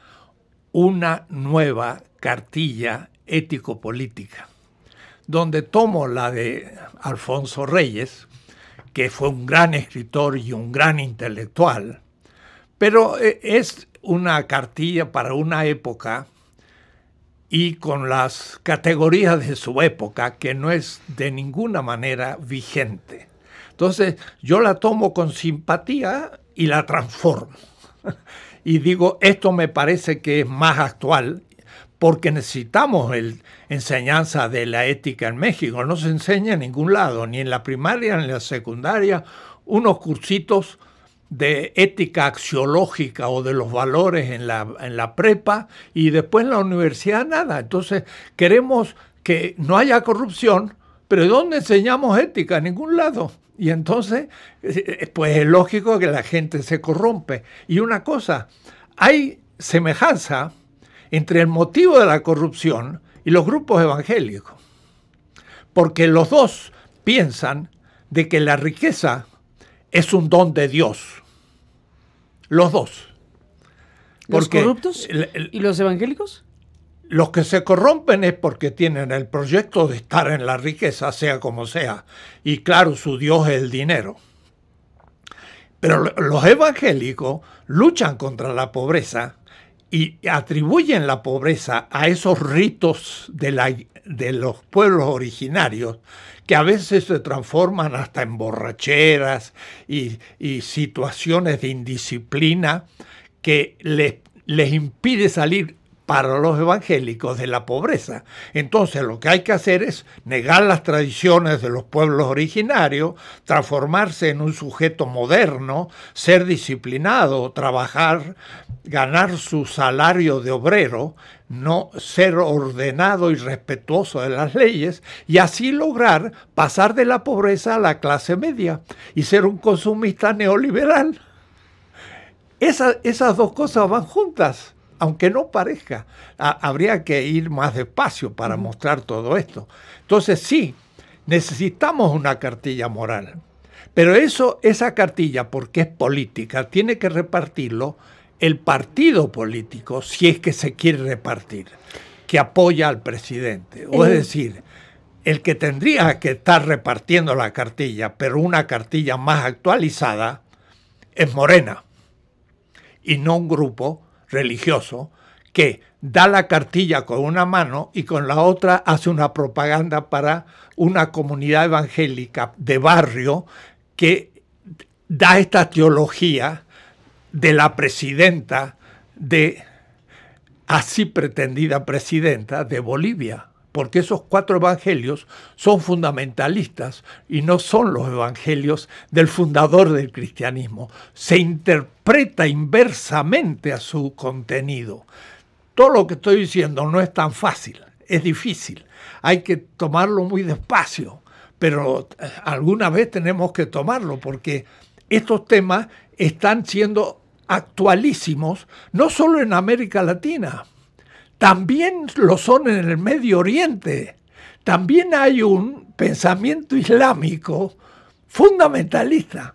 una nueva cartilla ético-política, donde tomo la de Alfonso Reyes, que fue un gran escritor y un gran intelectual, pero eh, es una cartilla para una época y con las categorías de su época que no es de ninguna manera vigente. Entonces yo la tomo con simpatía y la transformo. y digo, esto me parece que es más actual porque necesitamos el enseñanza de la ética en México. No se enseña en ningún lado, ni en la primaria, ni en la secundaria, unos cursitos de ética axiológica o de los valores en la, en la prepa y después en la universidad nada. Entonces queremos que no haya corrupción, pero ¿dónde enseñamos ética? En ningún lado. Y entonces, eh, pues es lógico que la gente se corrompe. Y una cosa, hay semejanza entre el motivo de la corrupción y los grupos evangélicos. Porque los dos piensan de que la riqueza es un don de Dios. Los dos. ¿Los corruptos? ¿Y los evangélicos? Los que se corrompen es porque tienen el proyecto de estar en la riqueza, sea como sea. Y claro, su Dios es el dinero. Pero los evangélicos luchan contra la pobreza y atribuyen la pobreza a esos ritos de la de los pueblos originarios, que a veces se transforman hasta en borracheras y, situaciones de indisciplina que les, les impide salir para los evangélicos de la pobreza. Entonces lo que hay que hacer es negar las tradiciones de los pueblos originarios, transformarse en un sujeto moderno, ser disciplinado, trabajar, ganar su salario de obrero, no ser ordenado y respetuoso de las leyes y así lograr pasar de la pobreza a la clase media y ser un consumista neoliberal. esas dos cosas van juntas aunque no parezca, habría que ir más despacio para mostrar todo esto. Entonces sí, necesitamos una cartilla moral, pero eso, esa cartilla, porque es política, tiene que repartirlo el partido político, si es que se quiere repartir, que apoya al presidente. O es decir, el que tendría que estar repartiendo la cartilla, pero una cartilla más actualizada, es Morena, y no un grupo religioso que da la cartilla con una mano y con la otra hace una propaganda para una comunidad evangélica de barrio que da esta teología de la presidenta de así pretendida presidenta de Bolivia porque esos cuatro evangelios son fundamentalistas y no son los evangelios del fundador del cristianismo. Se interpreta inversamente a su contenido. Todo lo que estoy diciendo no es tan fácil, es difícil. Hay que tomarlo muy despacio, pero eh, alguna vez tenemos que tomarlo porque estos temas están siendo actualísimos, no solo en América Latina, también lo son en el Medio Oriente. También hay un pensamiento islámico fundamentalista,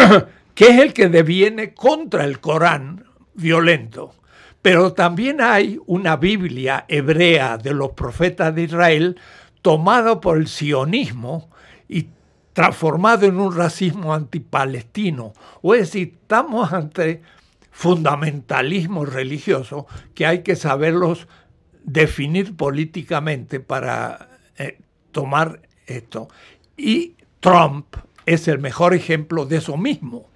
que es el que deviene contra el Corán violento. Pero también hay una Biblia hebrea de los profetas de Israel tomada por el sionismo y transformado en un racismo antipalestino. O es decir, estamos ante fundamentalismo religioso que hay que saberlos definir políticamente para eh, tomar esto. Y Trump es el mejor ejemplo de eso mismo.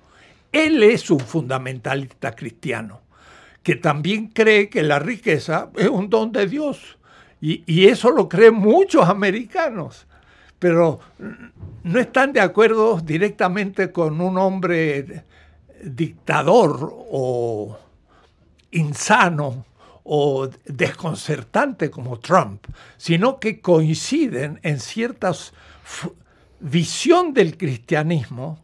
Él es un fundamentalista cristiano que también cree que la riqueza es un don de Dios. Y, y eso lo creen muchos americanos pero no están de acuerdo directamente con un hombre dictador o insano o desconcertante como Trump, sino que coinciden en cierta visión del cristianismo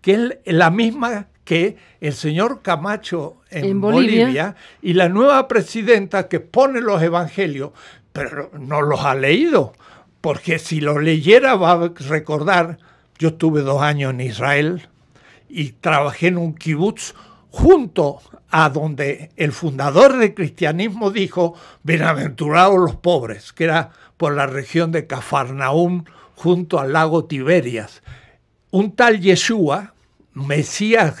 que es la misma que el señor Camacho en, Bolivia. y la nueva presidenta que pone los evangelios, pero no los ha leído, porque si lo leyera va a recordar, yo tuve dos años en Israel, y trabajé en un kibutz junto a donde el fundador del cristianismo dijo, bienaventurados los pobres, que era por la región de Cafarnaúm, junto al lago Tiberias. Un tal Yeshua, Mesías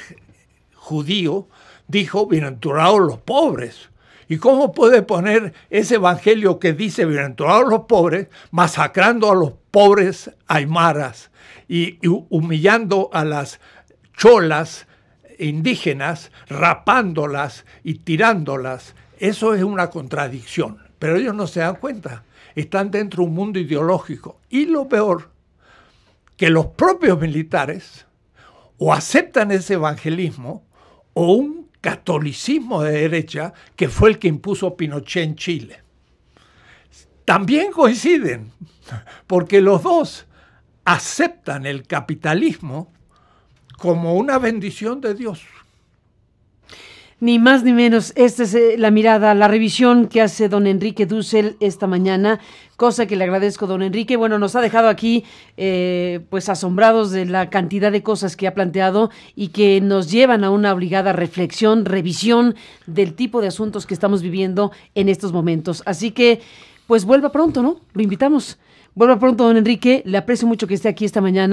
judío, dijo, bienaventurados los pobres. ¿Y cómo puede poner ese evangelio que dice, bienaventurados los pobres, masacrando a los pobres aymaras y humillando a las cholas indígenas, rapándolas y tirándolas. Eso es una contradicción, pero ellos no se dan cuenta. Están dentro de un mundo ideológico. Y lo peor, que los propios militares o aceptan ese evangelismo o un catolicismo de derecha que fue el que impuso Pinochet en Chile. También coinciden, porque los dos aceptan el capitalismo como una bendición de Dios. Ni más ni menos, esta es eh, la mirada, la revisión que hace don Enrique Dussel esta mañana, cosa que le agradezco, don Enrique. Bueno, nos ha dejado aquí eh, pues asombrados de la cantidad de cosas que ha planteado y que nos llevan a una obligada reflexión, revisión del tipo de asuntos que estamos viviendo en estos momentos. Así que, pues vuelva pronto, ¿no? Lo invitamos. Vuelva pronto, don Enrique. Le aprecio mucho que esté aquí esta mañana.